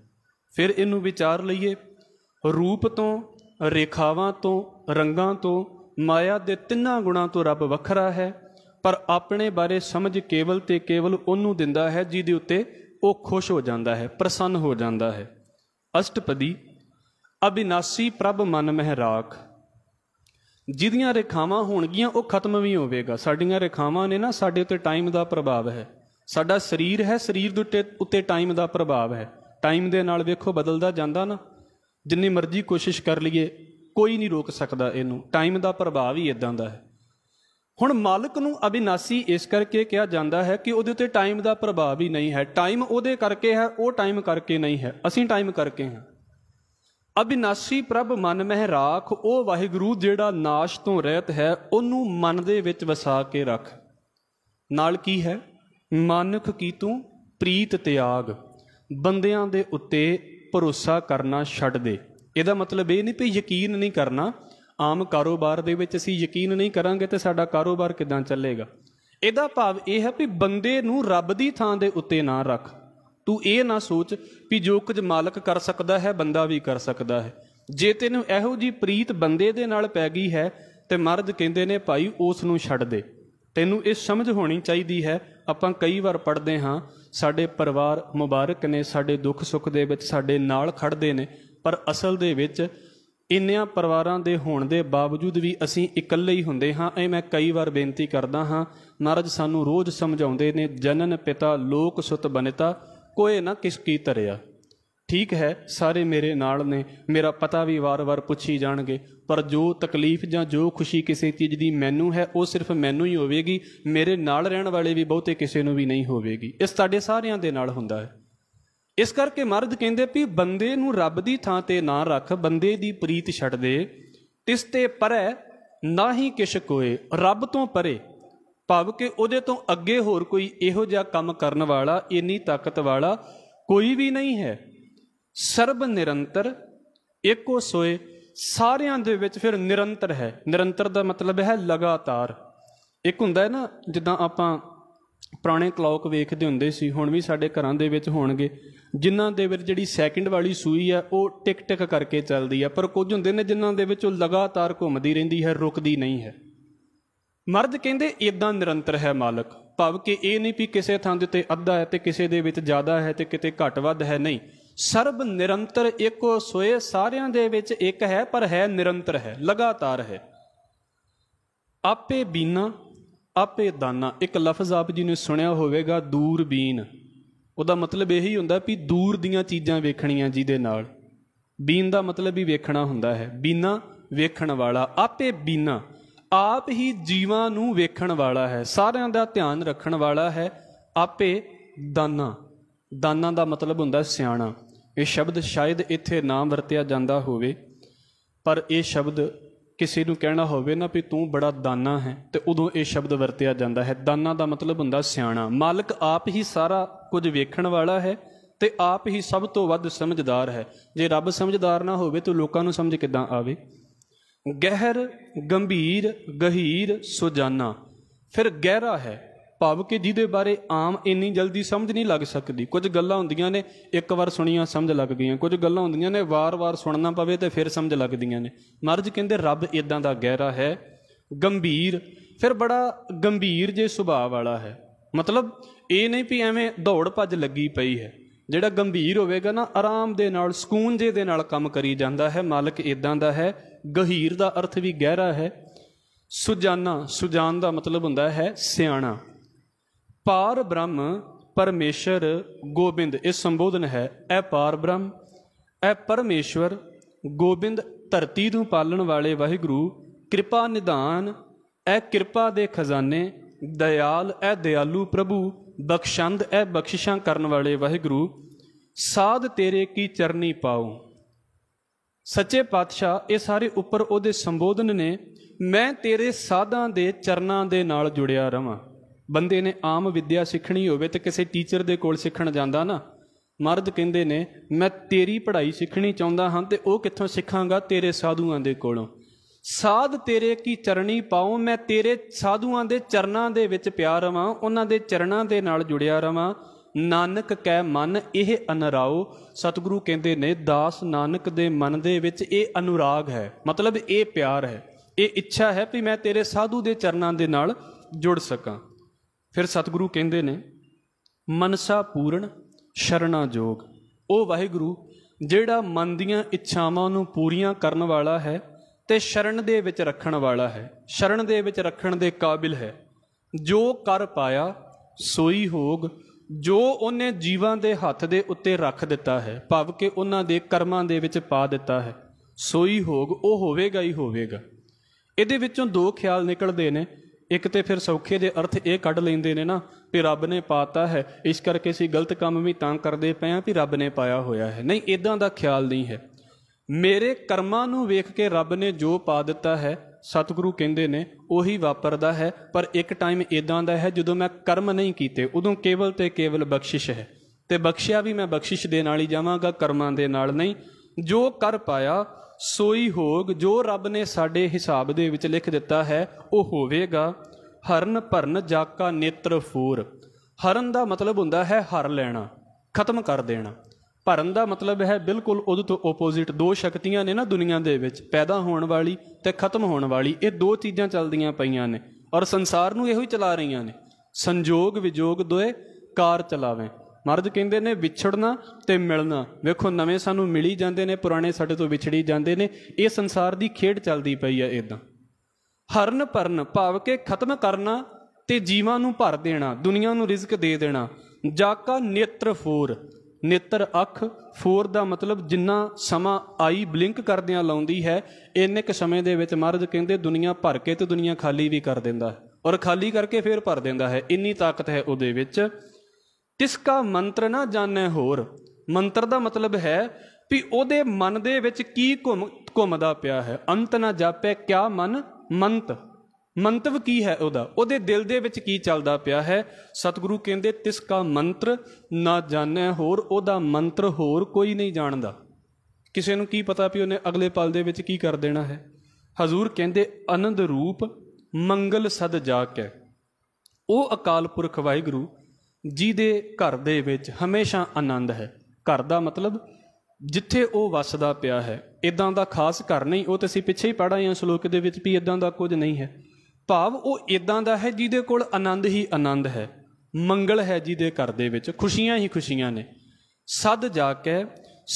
ਫਿਰ ਇਹਨੂੰ ਵਿਚਾਰ ਲਈਏ ਰੂਪ ਤੋਂ ਰੇਖਾਵਾਂ ਤੋਂ ਰੰਗਾਂ ਤੋਂ ਮਾਇਆ ਦੇ ਤਿੰਨਾਂ ਗੁਣਾਂ ਤੋਂ ਰੱਬ ਵੱਖਰਾ ਹੈ ਪਰ ਆਪਣੇ ਬਾਰੇ ਸਮਝ ਕੇਵਲ ਤੇ ਕੇਵਲ ਉਹਨੂੰ ਦਿੰਦਾ ਹੈ ਜਿਹਦੇ ਉੱਤੇ ਉਹ ਖੁਸ਼ ਹੋ ਜਾਂਦਾ ਹੈ ਪ੍ਰਸੰਨ ਹੋ ਜਾਂਦਾ ਹੈ ਅਸ਼ਟਪਦੀ ਅਬਿਨਾਸੀ ਪ੍ਰਭ ਮਨ ਮਹਿ ਰਾਖ ਜਿਹਦੀਆਂ ਰੇਖਾਵਾਂ ਹੋਣਗੀਆਂ ਉਹ ਖਤਮ ਵੀ ਹੋਵੇਗਾ ਸਾਡੀਆਂ ਰੇਖਾਵਾਂ ਨੇ ਨਾ ਸਾਡੇ ਉੱਤੇ ਟਾਈਮ ਦਾ ਪ੍ਰਭਾਵ ਹੈ ਸਾਡਾ ਸਰੀਰ ਹੈ ਸਰੀਰ ਦੇ ਉੱਤੇ ਉੱਤੇ ਟਾਈਮ ਦਾ ਪ੍ਰਭਾਵ ਹੈ ਟਾਈਮ ਦੇ ਨਾਲ ਵੇਖੋ ਬਦਲਦਾ ਜਾਂਦਾ ਨਾ ਜਿੰਨੀ ਮਰਜ਼ੀ ਕੋਸ਼ਿਸ਼ ਕਰ ਲਈਏ ਕੋਈ ਨਹੀਂ ਰੋਕ ਸਕਦਾ ਇਹਨੂੰ ਟਾਈਮ ਦਾ ਪ੍ਰਭਾਵ ਹੀ ਇਦਾਂ ਦਾ ਹੈ ਹੁਣ ਮਾਲਕ ਨੂੰ ਅਬਿਨਾਸੀ ਇਸ ਕਰਕੇ ਕਿਹਾ ਜਾਂਦਾ ਹੈ ਕਿ ਉਹਦੇ ਉੱਤੇ ਟਾਈਮ ਦਾ ਪ੍ਰਭਾਵ ਹੀ ਨਹੀਂ ਹੈ ਟਾਈਮ ਉਹਦੇ ਕਰਕੇ ਹੈ ਉਹ ਟਾਈਮ ਕਰਕੇ ਨਹੀਂ ਹੈ ਅਸੀਂ ਟਾਈਮ ਕਰਕੇ ਹਾਂ ਅਬਿਨਾਸੀ ਪ੍ਰਭ ਮਨ ਮਹਿ ਰਾਖ ਉਹ ਵਾਹਿਗੁਰੂ ਜਿਹੜਾ ਨਾਸ਼ ਤੋਂ ਰਹਿਤ ਹੈ ਉਹਨੂੰ ਮਨ ਦੇ ਵਿੱਚ ਵਸਾ ਕੇ ਰੱਖ ਨਾਲ ਕੀ ਹੈ ਮਾਨਖ ਕੀ ਤੂੰ ਪ੍ਰੀਤ ਤਿਆਗ ਬੰਦਿਆਂ ਦੇ ਉੱਤੇ ਭਰੋਸਾ ਕਰਨਾ ਛੱਡ ਦੇ ਇਹਦਾ ਮਤਲਬ ਇਹ ਨਹੀਂ ਕਿ ਯਕੀਨ ਨਹੀਂ ਕਰਨਾ ਆਮ ਕਾਰੋਬਾਰ ਦੇ ਵਿੱਚ ਅਸੀਂ ਯਕੀਨ ਨਹੀਂ ਕਰਾਂਗੇ ਤੇ ਸਾਡਾ ਕਾਰੋਬਾਰ ਕਿਦਾਂ ਚੱਲੇਗਾ ਇਹਦਾ ਭਾਵ ਇਹ ਹੈ ਕਿ ਬੰਦੇ ਨੂੰ ਰੱਬ ਦੀ ਥਾਂ ਦੇ ਉੱਤੇ ਨਾ ਰੱਖ ਤੂੰ ਇਹ ਨਾ ਸੋਚ ਕਿ ਜੋ ਕੁਝ ਮਾਲਕ ਕਰ ਸਕਦਾ ਹੈ ਬੰਦਾ ਵੀ ਕਰ ਸਕਦਾ ਹੈ ਜੇ ਤੈਨੂੰ ਇਹੋ ਜੀ ਪ੍ਰੀਤ ਬੰਦੇ ਦੇ ਨਾਲ ਪੈ ਗਈ ਹੈ ਤੇ ਮਰਦ ਕਹਿੰਦੇ ਨੇ ਭਾਈ ਉਸ ਨੂੰ ਛੱਡ ਦੇ ਤੈਨੂੰ ਇਹ ਸਮਝ ਹੋਣੀ ਚਾਹੀਦੀ ਹੈ ਆਪਾਂ ਕਈ ਵਾਰ ਪੜਦੇ ਹਾਂ ਸਾਡੇ ਪਰਿਵਾਰ ਮੁਬਾਰਕ ਨੇ ਸਾਡੇ ਦੁੱਖ ਸੁੱਖ ਦੇ ਵਿੱਚ ਸਾਡੇ ਨਾਲ ਖੜਦੇ ਨੇ ਪਰ ਅਸਲ ਦੇ ਵਿੱਚ ਇੰਨਿਆਂ ਪਰਿਵਾਰਾਂ ਦੇ ਹੋਣ ਦੇ ਬਾਵਜੂਦ ਵੀ ਅਸੀਂ ਇਕੱਲੇ ਹੀ ਹੁੰਦੇ ਹਾਂ ਇਹ ਮੈਂ ਕਈ ਵਾਰ ਬੇਨਤੀ ਕਰਦਾ ਹਾਂ ਮਹਾਰਾਜ ਸਾਨੂੰ ਰੋਜ਼ ਸਮਝਾਉਂਦੇ ਨੇ ਜਨਨ ਪਿਤਾ ਲੋਕ ਸੁਤ ਬਨਿਤਾ ਕੋਏ ਨਾ ਕਿਸ ਕੀ ਤਰਿਆ ਠੀਕ ਹੈ ਸਾਰੇ ਮੇਰੇ ਨਾਲ ਨੇ ਮੇਰਾ ਪਤਾ ਵੀ ਵਾਰ-ਵਾਰ ਪੁੱਛੀ ਜਾਣਗੇ ਪਰ ਜੋ ਤਕਲੀਫ ਜਾਂ ਜੋ ਖੁਸ਼ੀ ਕਿਸੇ ਚੀਜ਼ ਦੀ ਮੈਨੂੰ ਹੈ ਉਹ ਸਿਰਫ ਮੈਨੂੰ ਹੀ ਹੋਵੇਗੀ ਮੇਰੇ ਨਾਲ ਰਹਿਣ ਵਾਲੇ ਵੀ ਬਹੁਤੇ ਕਿਸੇ ਨੂੰ ਵੀ ਨਹੀਂ ਹੋਵੇਗੀ ਇਸ ਸਾਡੇ ਸਾਰਿਆਂ ਦੇ ਨਾਲ ਹੁੰਦਾ ਹੈ ਇਸ ਕਰਕੇ ਮਰਦ ਕਹਿੰਦੇ ਵੀ ਬੰਦੇ ਨੂੰ ਰੱਬ ਦੀ ਥਾਂ ਤੇ ਨਾ ਰੱਖ ਬੰਦੇ ਦੀ ਪ੍ਰੀਤ ਛੱਡ ਦੇ ਤਿਸ ਤੇ ਪਰੈ ਨਾ ਹੀ ਕਿਛ ਕੋਏ ਰੱਬ ਤੋਂ ਪਰੇ ਭਾਵ ਕਿ ਉਹਦੇ ਤੋਂ ਅੱਗੇ ਹੋਰ ਕੋਈ ਇਹੋ ਜਿਹਾ ਕੰਮ ਕਰਨ ਵਾਲਾ ਇੰਨੀ ਤਾਕਤ ਵਾਲਾ ਕੋਈ ਵੀ ਨਹੀਂ ਹੈ ਸਰਬ ਨਿਰੰਤਰ ਇੱਕੋ ਸੋਏ ਸਾਰਿਆਂ ਦੇ ਵਿੱਚ ਫਿਰ ਨਿਰੰਤਰ ਹੈ ਨਿਰੰਤਰ ਦਾ ਮਤਲਬ ਹੈ ਲਗਾਤਾਰ ਇੱਕ ਹੁੰਦਾ ਹੈ ਨਾ ਜਿੱਦਾਂ ਆਪਾਂ ਪੁਰਾਣੇ ਕਲੌਕ ਵੇਖਦੇ ਹੁੰਦੇ ਸੀ ਹੁਣ ਵੀ ਸਾਡੇ ਘਰਾਂ ਦੇ ਵਿੱਚ ਹੋਣਗੇ ਜਿਨ੍ਹਾਂ ਦੇ ਵਿੱਚ ਜਿਹੜੀ ਸੈਕਿੰਡ ਵਾਲੀ ਸੂਈ ਆ ਉਹ ਟਿਕ ਟਿਕ ਕਰਕੇ ਚੱਲਦੀ ਆ ਪਰ ਕੁਝ ਹੁੰਦੇ ਨੇ ਜਿਨ੍ਹਾਂ ਦੇ ਵਿੱਚ ਉਹ ਲਗਾਤਾਰ ਘੁੰਮਦੀ ਰਹਿੰਦੀ ਹੈ ਰੁਕਦੀ ਨਹੀਂ ਹੈ ਮਰਦ ਕਹਿੰਦੇ ਇਦਾਂ ਨਿਰੰਤਰ ਹੈ ਮਾਲਕ ਭਾਵ ਕਿ ਇਹ ਨਹੀਂ ਵੀ ਕਿਸੇ ਥਾਂ ਦੇ ਉੱਤੇ ਅੱਧਾ ਹੈ ਤੇ ਕਿਸੇ ਦੇ ਵਿੱਚ ਜ਼ਿਆਦਾ ਹੈ ਤੇ ਕਿਤੇ ਘੱਟ ਵੱਧ ਹੈ ਨਹੀਂ ਸਰਬ ਨਿਰੰਤਰ ਇੱਕੋ ਸੋਏ ਸਾਰਿਆਂ ਦੇ ਵਿੱਚ ਇੱਕ ਹੈ ਪਰ ਹੈ ਨਿਰੰਤਰ ਹੈ ਲਗਾਤਾਰ ਹੈ ਆਪੇ ਬੀਨਾ ਆਪੇ ਦਾਨਾ ਇੱਕ ਲਫ਼ਜ਼ ਆਪ ਜੀ ਨੇ ਸੁਣਿਆ ਹੋਵੇਗਾ ਦੂਰਬੀਨ ਉਹਦਾ ਮਤਲਬ ਇਹੀ ਹੁੰਦਾ ਵੀ ਦੂਰ ਦੀਆਂ ਚੀਜ਼ਾਂ ਵੇਖਣੀਆਂ ਜਿਹਦੇ ਨਾਲ ਬੀਨ ਦਾ ਮਤਲਬ ਵੀ ਵੇਖਣਾ ਹੁੰਦਾ ਹੈ ਬੀਨਾ ਵੇਖਣ ਵਾਲਾ ਆਪੇ ਬੀਨਾ ਆਪ ਹੀ ਜੀਵਾਂ ਨੂੰ ਵੇਖਣ ਵਾਲਾ ਹੈ ਸਾਰਿਆਂ ਦਾ ਧਿਆਨ ਰੱਖਣ ਵਾਲਾ ਹੈ ਆਪੇ ਦਾਨਾ ਦਾਨਾ ਦਾ ਮਤਲਬ ਹੁੰਦਾ ਸਿਆਣਾ ਇਹ ਸ਼ਬਦ ਸ਼ਾਇਦ ਇੱਥੇ ਨਾ ਵਰਤਿਆ ਜਾਂਦਾ ਹੋਵੇ ਪਰ ਇਹ ਸ਼ਬਦ ਕਿਸੇ ਨੂੰ ਕਹਿਣਾ ਹੋਵੇ ਨਾ ਵੀ ਤੂੰ ਬੜਾ ਦਾਨਾ ਹੈ ਤੇ ਉਦੋਂ ਇਹ ਸ਼ਬਦ ਵਰਤਿਆ ਜਾਂਦਾ ਹੈ ਦਾਨਾ ਦਾ ਮਤਲਬ ਹੁੰਦਾ ਸਿਆਣਾ ਮਾਲਕ ਆਪ ਹੀ ਸਾਰਾ ਕੁਝ ਵੇਖਣ ਵਾਲਾ ਹੈ ਤੇ ਆਪ ਹੀ ਸਭ ਤੋਂ ਵੱਧ ਸਮਝਦਾਰ ਹੈ ਜੇ ਰੱਬ ਸਮਝਦਾਰ ਨਾ ਹੋਵੇ ਤਾਂ ਲੋਕਾਂ ਨੂੰ ਸਮਝ ਕਿੱਦਾਂ ਆਵੇ ਗਹਿਰ ਗੰਭੀਰ ਗਹੀਰ ਸੁਜਾਨਾ ਫਿਰ ਗਹਿਰਾ ਹੈ ਭਾਵ ਕਿ ਜਿਹਦੇ ਬਾਰੇ ਆਮ ਇੰਨੀ ਜਲਦੀ ਸਮਝ ਨਹੀਂ ਲੱਗ ਸਕਦੀ ਕੁਝ ਗੱਲਾਂ ਹੁੰਦੀਆਂ ਨੇ ਇੱਕ ਵਾਰ ਸੁਣੀਆਂ ਸਮਝ ਲੱਗ ਗਈਆਂ ਕੁਝ ਗੱਲਾਂ ਹੁੰਦੀਆਂ ਨੇ ਵਾਰ-ਵਾਰ ਸੁਣਨਾ ਪਵੇ ਤੇ ਫਿਰ ਸਮਝ ਲੱਗਦੀਆਂ ਨੇ ਮਰਜ ਕਹਿੰਦੇ ਰੱਬ ਇਦਾਂ ਦਾ ਗਹਿਰਾ ਹੈ ਗੰਭੀਰ ਫਿਰ ਬੜਾ ਗੰਭੀਰ ਜੇ ਸੁਭਾਅ ਵਾਲਾ ਹੈ ਮਤਲਬ ਇਹ ਨਹੀਂ ਵੀ ਐਵੇਂ ਦੌੜ ਭੱਜ ਲੱਗੀ ਪਈ ਹੈ ਜਿਹੜਾ ਗੰਭੀਰ ਹੋਵੇਗਾ ਨਾ ਆਰਾਮ ਦੇ ਨਾਲ ਸਕੂਨ ਜੇ ਦੇ ਨਾਲ ਕੰਮ ਕਰੀ ਜਾਂਦਾ ਹੈ ਮਾਲਕ ਇਦਾਂ ਦਾ ਹੈ ਗਹੀਰ ਦਾ ਅਰਥ ਵੀ ਗਹਿਰਾ ਹੈ ਸੁਜਾਨਾ ਸੁਜਾਨ ਦਾ ਮਤਲਬ ਹੁੰਦਾ ਹੈ ਸਿਆਣਾ ਪਾਰ ਬ੍ਰਹਮ ਪਰਮੇਸ਼ਰ ਗੋਬਿੰਦ ਇਹ ਸੰਬੋਧਨ ਹੈ ਐ ਪਾਰ ਬ੍ਰਹਮ ਐ ਪਰਮੇਸ਼ਰ ਗੋਬਿੰਦ ਧਰਤੀ ਨੂੰ ਪਾਲਣ ਵਾਲੇ ਵਾਹਿਗੁਰੂ ਕਿਰਪਾ ਨਿਧਾਨ ਐ ਕਿਰਪਾ ਦੇ ਖਜ਼ਾਨੇ ਦਇਆਲ ਐ ਦਿਆਲੂ ਪ੍ਰਭੂ ਬਖਸ਼ੰਦ ਐ ਬਖਸ਼ਿਸ਼ਾਂ ਕਰਨ ਵਾਲੇ ਵਾਹਿਗੁਰੂ ਸਾਧ ਤੇਰੇ ਕੀ ਚਰਨੀ ਪਾਉ ਸੱਚੇ ਪਾਤਸ਼ਾਹ ਇਹ ਸਾਰੇ ਉੱਪਰ ਉਹਦੇ ਸੰਬੋਧਨ ਨੇ ਮੈਂ ਤੇਰੇ ਸਾਧਾਂ ਦੇ ਚਰਨਾਂ ਦੇ ਨਾਲ ਜੁੜਿਆ ਰਵਾਂ ਬੰਦੇ ਨੇ ਆਮ ਵਿਦਿਆ ਸਿੱਖਣੀ ਹੋਵੇ ਤੇ ਕਿਸੇ ਟੀਚਰ ਦੇ ਕੋਲ ਸਿੱਖਣ ਜਾਂਦਾ ਨਾ ਮਰਦ ਕਹਿੰਦੇ ਨੇ ਮੈਂ ਤੇਰੀ ਪੜ੍ਹਾਈ ਸਿੱਖਣੀ ਚਾਹੁੰਦਾ ਹਾਂ ਤੇ ਉਹ ਕਿੱਥੋਂ ਸਿੱਖਾਂਗਾ ਤੇਰੇ ਸਾਧੂਆਂ ਦੇ ਕੋਲੋਂ ਸਾਧ ਤੇਰੇ ਕੀ ਚਰਣੀ ਪਾਉ ਮੈਂ ਤੇਰੇ ਸਾਧੂਆਂ ਦੇ ਚਰਨਾਂ ਦੇ ਵਿੱਚ ਪਿਆ ਰਵਾਂ ਉਹਨਾਂ ਦੇ ਚਰਨਾਂ ਦੇ ਨਾਲ ਜੁੜਿਆ ਰਵਾਂ ਨਾਨਕ ਕੈ ਮਨ ਇਹ ਅਨਰਾਉ ਸਤਿਗੁਰੂ ਕਹਿੰਦੇ ਨੇ ਦਾਸ ਨਾਨਕ ਦੇ ਮਨ ਦੇ ਵਿੱਚ ਇਹ ਅਨੁਰਾਗ ਹੈ ਮਤਲਬ ਇਹ ਪਿਆਰ ਹੈ ਇਹ ਇੱਛਾ ਹੈ ਵੀ ਮੈਂ ਤੇਰੇ ਸਾਧੂ ਦੇ ਚਰਨਾਂ ਦੇ ਨਾਲ ਜੁੜ ਸਕਾਂ ਫਿਰ ਸਤਿਗੁਰੂ ਕਹਿੰਦੇ ਨੇ ਮਨਸਾ ਪੂਰਨ ਸ਼ਰਣਾ ਜੋਗ ਉਹ ਵਾਹਿਗੁਰੂ ਜਿਹੜਾ ਮਨ ਦੀਆਂ ਇੱਛਾਵਾਂ ਨੂੰ ਪੂਰੀਆਂ ਕਰਨ ਵਾਲਾ ਹੈ ਤੇ ਸ਼ਰਨ ਦੇ ਵਿੱਚ ਰੱਖਣ ਵਾਲਾ ਹੈ ਸ਼ਰਨ ਦੇ ਵਿੱਚ ਰੱਖਣ ਦੇ ਕਾਬਿਲ ਹੈ ਜੋ ਕਰ ਪਾਇਆ ਸੋਈ ਹੋਗ ਜੋ ਉਹਨੇ ਜੀਵਾਂ ਦੇ ਹੱਥ ਦੇ ਉੱਤੇ ਰੱਖ ਦਿੱਤਾ ਹੈ ਭਾਵ ਕਿ ਉਹਨਾਂ ਦੇ ਕਰਮਾਂ ਦੇ ਵਿੱਚ ਪਾ ਦਿੱਤਾ ਹੈ ਸੋਈ ਹੋਗ ਉਹ ਹੋਵੇਗਾ ਹੀ ਹੋਵੇਗਾ ਇਹਦੇ ਵਿੱਚੋਂ ਦੋ ਖਿਆਲ ਨਿਕਲਦੇ ਨੇ ਇੱਕ ਤੇ ਫਿਰ ਸੌਖੇ ਦੇ ਅਰਥ ਇਹ ਕੱਢ ਲੈਂਦੇ ਨੇ ਨਾ ਕਿ ਰੱਬ ਨੇ ਪਾਤਾ ਹੈ ਇਸ ਕਰਕੇ ਅਸੀਂ ਗਲਤ ਕੰਮ ਵੀ ਤਾਂ ਕਰਦੇ ਪਏ ਆ ਵੀ ਰੱਬ ਨੇ ਪਾਇਆ ਹੋਇਆ ਹੈ ਨਹੀਂ ਇਦਾਂ ਦਾ ਖਿਆਲ ਨਹੀਂ ਹੈ ਮੇਰੇ ਕਰਮਾਂ ਨੂੰ ਵੇਖ ਕੇ ਰੱਬ ਨੇ ਜੋ ਪਾ ਦਿੱਤਾ ਹੈ ਸਤਿਗੁਰੂ ਕਹਿੰਦੇ ਨੇ ਉਹੀ ਵਾਪਰਦਾ ਹੈ ਪਰ ਇੱਕ ਟਾਈਮ ਇਦਾਂ ਦਾ ਹੈ ਜਦੋਂ ਮੈਂ ਕਰਮ ਨਹੀਂ ਕੀਤੇ ਉਦੋਂ ਕੇਵਲ ਤੇ ਕੇਵਲ ਬਖਸ਼ਿਸ਼ ਹੈ ਤੇ ਬਖਸ਼ਿਆ ਵੀ ਮੈਂ ਬਖਸ਼ਿਸ਼ ਦੇ ਨਾਲ ਹੀ ਜਾਵਾਂਗਾ ਕਰਮਾਂ ਦੇ ਨਾਲ ਨਹੀਂ ਜੋ ਕਰ ਪਾਇਆ ਸੋਈ ਹੋਗ ਜੋ ਰੱਬ ਨੇ ਸਾਡੇ ਹਿਸਾਬ ਦੇ ਵਿੱਚ ਲਿਖ ਦਿੱਤਾ ਹੈ ਉਹ ਹੋਵੇਗਾ ਹਰਨ ਭਰਨ ਜਾਕਾ ਨੇਤਰ ਫੂਰ ਹਰਨ ਦਾ ਮਤਲਬ ਹੁੰਦਾ ਹੈ ਹਰ ਲੈਣਾ ਖਤਮ ਕਰ ਦੇਣਾ ਭਰਨ ਦਾ ਮਤਲਬ ਹੈ ਬਿਲਕੁਲ ਉਹਦੇ ਤੋਂ ਆਪੋਜ਼ਿਟ ਦੋ ਸ਼ਕਤੀਆਂ ਨੇ ਨਾ ਦੁਨੀਆ ਦੇ ਵਿੱਚ ਪੈਦਾ ਹੋਣ ਵਾਲੀ ਤੇ ਖਤਮ ਹੋਣ ਵਾਲੀ ਇਹ ਦੋ ਚੀਜ਼ਾਂ ਚੱਲਦੀਆਂ ਪਈਆਂ ਨੇ ਔਰ ਸੰਸਾਰ ਨੂੰ ਇਹੋ ਹੀ ਚਲਾ ਰਹੀਆਂ ਨੇ ਸੰਜੋਗ ਵਿਜੋਗ ਦੋਏ ਕਾਰ ਚਲਾਵੇਂ ਮਰਦ ਕਹਿੰਦੇ ਨੇ ਵਿਛੜਨਾ ਤੇ ਮਿਲਣਾ ਵੇਖੋ ਨਵੇਂ ਸਾਨੂੰ ਮਿਲੀ ਜਾਂਦੇ ਨੇ ਪੁਰਾਣੇ ਸਾਡੇ ਤੋਂ ਵਿਛੜੀ ਜਾਂਦੇ ਨੇ ਇਹ ਸੰਸਾਰ ਦੀ ਖੇਡ ਚੱਲਦੀ ਪਈ ਆ ਇਦਾਂ ਹਰਨ ਪਰਨ ਭਾਵ ਕੇ ਖਤਮ ਕਰਨਾ ਤੇ ਜੀਵਾਂ ਨੂੰ ਭਰ ਦੇਣਾ ਦੁਨੀਆ ਨੂੰ ਰਿਜ਼ਕ ਦੇ ਦੇਣਾ ਜਾਕਾ ਨੇਤਰ ਫੂਰ ਨੇਤਰ ਅੱਖ ਫੋਰ ਦਾ ਮਤਲਬ ਜਿੰਨਾ ਸਮਾਂ ਆਈ ਬਲਿੰਕ ਕਰਦਿਆਂ ਲਾਉਂਦੀ ਹੈ ਇੰਨੇ ਕ ਸਮੇਂ ਦੇ ਵਿੱਚ ਮਰਦ ਕਹਿੰਦੇ ਦੁਨੀਆ ਭਰ ਕੇ ਤੇ ਦੁਨੀਆ ਖਾਲੀ ਵੀ ਕਰ ਦਿੰਦਾ ਔਰ ਖਾਲੀ ਕਰਕੇ ਫੇਰ ਭਰ ਦਿੰਦਾ ਹੈ ਇੰਨੀ ਤਾਕਤ ਹੈ ਉਹਦੇ ਵਿੱਚ ਤਿਸ ਕਾ ਮੰਤਰ ਨਾ ਜਾਣੈ ਹੋਰ ਮੰਤਰ ਦਾ ਮਤਲਬ ਹੈ ਵੀ ਉਹਦੇ ਮਨ ਦੇ ਵਿੱਚ ਕੀ ਘੁੰਮ ਘੁੰਮਦਾ ਪਿਆ ਹੈ ਅੰਤ ਨਾ ਜਾਪੈ ਕਿਆ ਮਨ ਮੰਤ ਮੰਤਵ ਕੀ ਹੈ ਉਹਦਾ ਉਹਦੇ ਦਿਲ ਦੇ ਵਿੱਚ ਕੀ ਚੱਲਦਾ ਪਿਆ ਹੈ ਸਤਿਗੁਰੂ ਕਹਿੰਦੇ ਤਿਸ ਕਾ ਮੰਤਰ ਨਾ ਜਾਣੈ ਹੋਰ ਉਹਦਾ ਮੰਤਰ ਹੋਰ ਕੋਈ ਨਹੀਂ ਜਾਣਦਾ ਕਿਸੇ ਨੂੰ ਕੀ ਪਤਾ ਵੀ ਉਹਨੇ ਅਗਲੇ ਪਲ ਦੇ ਵਿੱਚ ਕੀ ਕਰ ਦੇਣਾ ਹੈ ਹਜ਼ੂਰ ਕਹਿੰਦੇ ਅਨੰਦ ਰੂਪ ਮੰਗਲ ਸਦ ਜਾ ਕੇ ਉਹ ਅਕਾਲ ਪੁਰਖ ਵਾਹਿਗੁਰੂ ਜੀ ਦੇ ਘਰ ਦੇ ਵਿੱਚ ਹਮੇਸ਼ਾ ਆਨੰਦ ਹੈ ਘਰ ਦਾ ਮਤਲਬ ਜਿੱਥੇ ਉਹ ਵੱਸਦਾ ਪਿਆ ਹੈ ਇਦਾਂ ਦਾ ਖਾਸ ਘਰ ਨਹੀਂ ਉਹ ਤੇ ਅਸੀਂ ਪਿੱਛੇ ਹੀ ਪੜਾਏ ਸ਼ਲੋਕ ਦੇ ਵਿੱਚ ਵੀ ਇਦਾਂ ਦਾ ਕੁਝ ਨਹੀਂ ਹੈ ਭਾਵ ਉਹ ਇਦਾਂ ਦਾ ਹੈ ਜਿਹਦੇ ਕੋਲ ਆਨੰਦ ਹੀ ਆਨੰਦ ਹੈ ਮੰਗਲ ਹੈ ਜਿਹਦੇ ਘਰ ਦੇ ਵਿੱਚ ਖੁਸ਼ੀਆਂ ਹੀ ਖੁਸ਼ੀਆਂ ਨੇ ਸਦ ਜਾ ਕੇ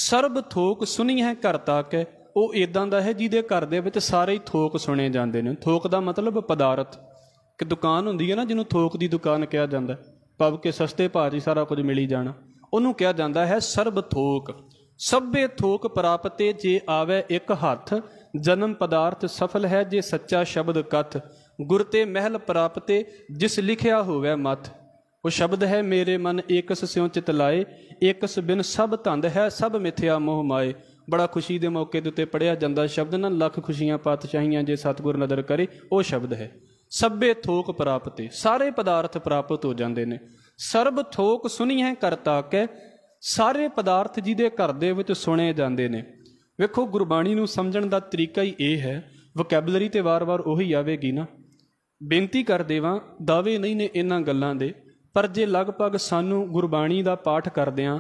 ਸਰਬ ਥੋਕ ਸੁਣੀ ਹੈ ਘਰ ਤੱਕ ਉਹ ਇਦਾਂ ਦਾ ਹੈ ਜਿਹਦੇ ਘਰ ਦੇ ਵਿੱਚ ਸਾਰੇ ਹੀ ਥੋਕ ਸੁਣੇ ਜਾਂਦੇ ਨੇ ਥੋਕ ਦਾ ਮਤਲਬ ਪਦਾਰਥ ਕਿ ਦੁਕਾਨ ਹੁੰਦੀ ਹੈ ਨਾ ਜਿਹਨੂੰ ਥੋਕ ਦੀ ਦੁਕਾਨ ਕਿਹਾ ਜਾਂਦਾ ਪਵ ਕੇ ਸਸਤੇ ਭਾਅ 'ਚ ਸਾਰਾ ਕੁਝ ਮਿਲੀ ਜਾਣਾ ਉਹਨੂੰ ਕਿਹਾ ਜਾਂਦਾ ਹੈ ਸਰਬ ਥੋਕ ਸਭੇ ਥੋਕ ਪ੍ਰਾਪਤੇ ਜੇ ਆਵੇ ਇੱਕ ਹੱਥ ਜਨਮ ਪਦਾਰਥ ਸਫਲ ਹੈ ਜੇ ਸੱਚਾ ਸ਼ਬਦ ਕਥ ਗੁਰ ਤੇ ਮਹਿਲ ਪ੍ਰਾਪਤੇ ਜਿਸ ਲਿਖਿਆ ਹੋਵੇ ਮਤ ਉਹ ਸ਼ਬਦ ਹੈ ਮੇਰੇ ਮਨ ਏਕਸ ਸਿਉ ਚਿਤ ਲਾਏ ਏਕਸ ਬਿਨ ਸਭ ਧੰਦ ਹੈ ਸਭ ਮਿਥਿਆ ਮੋਹ ਮਾਏ ਬੜਾ ਖੁਸ਼ੀ ਦੇ ਮੌਕੇ ਦੇ ਉੱਤੇ ਪੜਿਆ ਜਾਂਦਾ ਸ਼ਬਦ ਨਾਲ ਲੱਖ ਖੁਸ਼ੀਆਂ ਪਾਤਸ਼ਾਹੀਆਂ ਜੇ ਸਤਗੁਰ ਨਦਰ ਕਰੇ ਉਹ ਸ਼ਬਦ ਹੈ ਸਭੇ ਥੋਕ ਪ੍ਰਾਪਤੇ ਸਾਰੇ ਪਦਾਰਥ ਪ੍ਰਾਪਤ ਹੋ ਜਾਂਦੇ ਨੇ ਸਰਬ ਥੋਕ ਸੁਣੀਐ ਕਰਤਾ ਕੈ ਸਾਰੇ ਪਦਾਰਥ ਜਿਹਦੇ ਘਰ ਦੇ ਵਿੱਚ ਸੁਣੇ ਜਾਂਦੇ ਨੇ ਵੇਖੋ ਗੁਰਬਾਣੀ ਨੂੰ ਸਮਝਣ ਦਾ ਤਰੀਕਾ ਹੀ ਇਹ ਹੈ ਵੋਕੈਬਲਰੀ ਤੇ ਵਾਰ-ਵਾਰ ਉਹੀ ਆਵੇਗੀ ਨਾ ਬੇਨਤੀ ਕਰ ਦੇਵਾਂ ਦਾਵੇ ਨਹੀਂ ਨੇ ਇਹਨਾਂ ਗੱਲਾਂ ਦੇ ਪਰ ਜੇ ਲਗਭਗ ਸਾਨੂੰ ਗੁਰਬਾਣੀ ਦਾ ਪਾਠ ਕਰਦਿਆਂ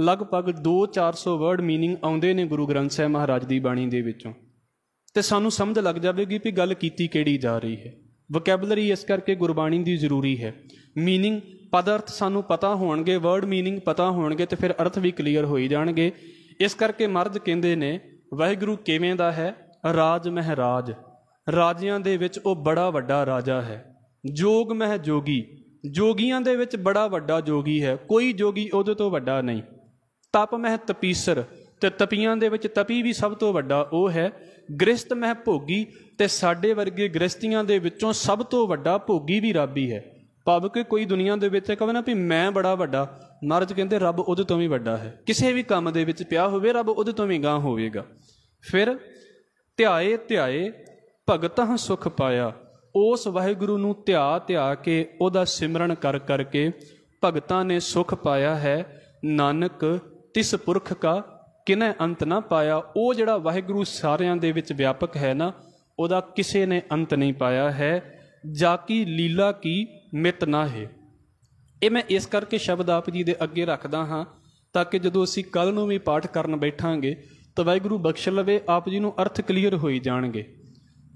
ਲਗਭਗ 2-400 ਵਰਡ मीनिंग ਆਉਂਦੇ ਨੇ ਗੁਰੂ ਗ੍ਰੰਥ ਸਾਹਿਬ ਮਹਾਰਾਜ ਦੀ ਬਾਣੀ ਦੇ ਵਿੱਚੋਂ ਤੇ ਸਾਨੂੰ ਸਮਝ ਲੱਗ ਜਾਵੇਗੀ ਵੀ ਗੱਲ ਕੀਤੀ ਕਿਹੜੀ ਜਾ ਰਹੀ ਹੈ ਵੋਕੈਬਲਰੀ ਇਸ ਕਰਕੇ ਗੁਰਬਾਣੀ ਦੀ ਜ਼ਰੂਰੀ ਹੈ मीनिंग ਪਦਾਰਥ ਸਾਨੂੰ ਪਤਾ ਹੋਣਗੇ ਵਰਡ मीनिंग ਪਤਾ ਹੋਣਗੇ ਤੇ ਫਿਰ ਅਰਥ ਵੀ ਕਲੀਅਰ ਹੋਈ ਜਾਣਗੇ ਇਸ ਕਰਕੇ ਮਰਦ ਕਹਿੰਦੇ ਨੇ ਵਾਹਿਗੁਰੂ ਕਿਵੇਂ ਦਾ ਹੈ ਰਾਜ ਮਹਿਰਾਜ ਰਾਜਿਆਂ ਦੇ ਵਿੱਚ ਉਹ ਬੜਾ ਵੱਡਾ ਰਾਜਾ ਹੈ ਜੋਗ ਮਹਿ ਜੋਗੀ ਜੋਗੀਆਂ ਦੇ ਵਿੱਚ ਬੜਾ ਵੱਡਾ ਜੋਗੀ ਹੈ ਕੋਈ ਜੋਗੀ ਉਹਦੇ ਤੋਂ ਵੱਡਾ ਨਹੀਂ ਤਪ ਮਹਿ ਤਪੀਸਰ ਤੇ ਤਪੀਆਂ ਦੇ ਵਿੱਚ ਤਪੀ ਵੀ ਸਭ ਤੋਂ ਵੱਡਾ ਉਹ ਹੈ ਗ੍ਰਸਤ ਮਹਿ ਭੋਗੀ ਤੇ ਸਾਡੇ ਵਰਗੇ ਗ੍ਰਸਤੀਆਂ ਦੇ ਵਿੱਚੋਂ ਸਭ ਤੋਂ ਵੱਡਾ ਭੋਗੀ ਵੀ ਰੱਬ ਹੀ ਹੈ ਭਾਵ ਕਿ ਕੋਈ ਦੁਨੀਆ ਦੇ ਵਿੱਚ ਕਹਵੇ ਨਾ ਵੀ ਮੈਂ ਬੜਾ ਵੱਡਾ ਮਰਜ ਕਹਿੰਦੇ ਰੱਬ ਉਹਦੇ ਤੋਂ ਵੀ ਵੱਡਾ ਹੈ ਕਿਸੇ ਵੀ ਕੰਮ ਦੇ ਵਿੱਚ ਪਿਆ ਹੋਵੇ ਰੱਬ ਉਹਦੇ ਤੋਂ ਵੀ ਗਾਂ ਹੋਵੇਗਾ ਫਿਰ ਧਿਆਏ ਧਿਆਏ ਭਗਤਾਂ ਸੁਖ ਪਾਇਆ ਉਸ ਵਾਹਿਗੁਰੂ ਨੂੰ ਧਿਆ ਧਿਆ ਕੇ ਉਹਦਾ ਸਿਮਰਨ ਕਰ ਕਰਕੇ ਭਗਤਾਂ ਨੇ ਸੁਖ ਪਾਇਆ ਹੈ ਨਾਨਕ ਤਿਸ ਪੁਰਖ ਕਾ ਕਿਨੇ ਅੰਤ ਨਾ ਪਾਇਆ ਉਹ ਜਿਹੜਾ ਵਾਹਿਗੁਰੂ ਸਾਰਿਆਂ ਦੇ ਵਿੱਚ ਵਿਆਪਕ ਹੈ ਨਾ ਉਹਦਾ ਕਿਸੇ ਨੇ ਅੰਤ ਨਹੀਂ ਪਾਇਆ ਹੈ ਜਾ ਕੀ ਲੀਲਾ ਕੀ ਮਿਤ ਨਾ ਹੈ ਇਹ ਮੈਂ ਇਸ ਕਰਕੇ ਸ਼ਬਦ ਆਪ ਜੀ ਦੇ ਅੱਗੇ ਰੱਖਦਾ ਹਾਂ ਤਾਂ ਕਿ ਜਦੋਂ ਅਸੀਂ ਕੱਲ ਨੂੰ ਵੀ ਪਾਠ ਕਰਨ ਬੈਠਾਂਗੇ ਤਾਂ ਵਾਹਿਗੁਰੂ ਬਖਸ਼ ਲਵੇ ਆਪ ਜੀ ਨੂੰ ਅਰਥ ਕਲੀਅਰ ਹੋਈ ਜਾਣਗੇ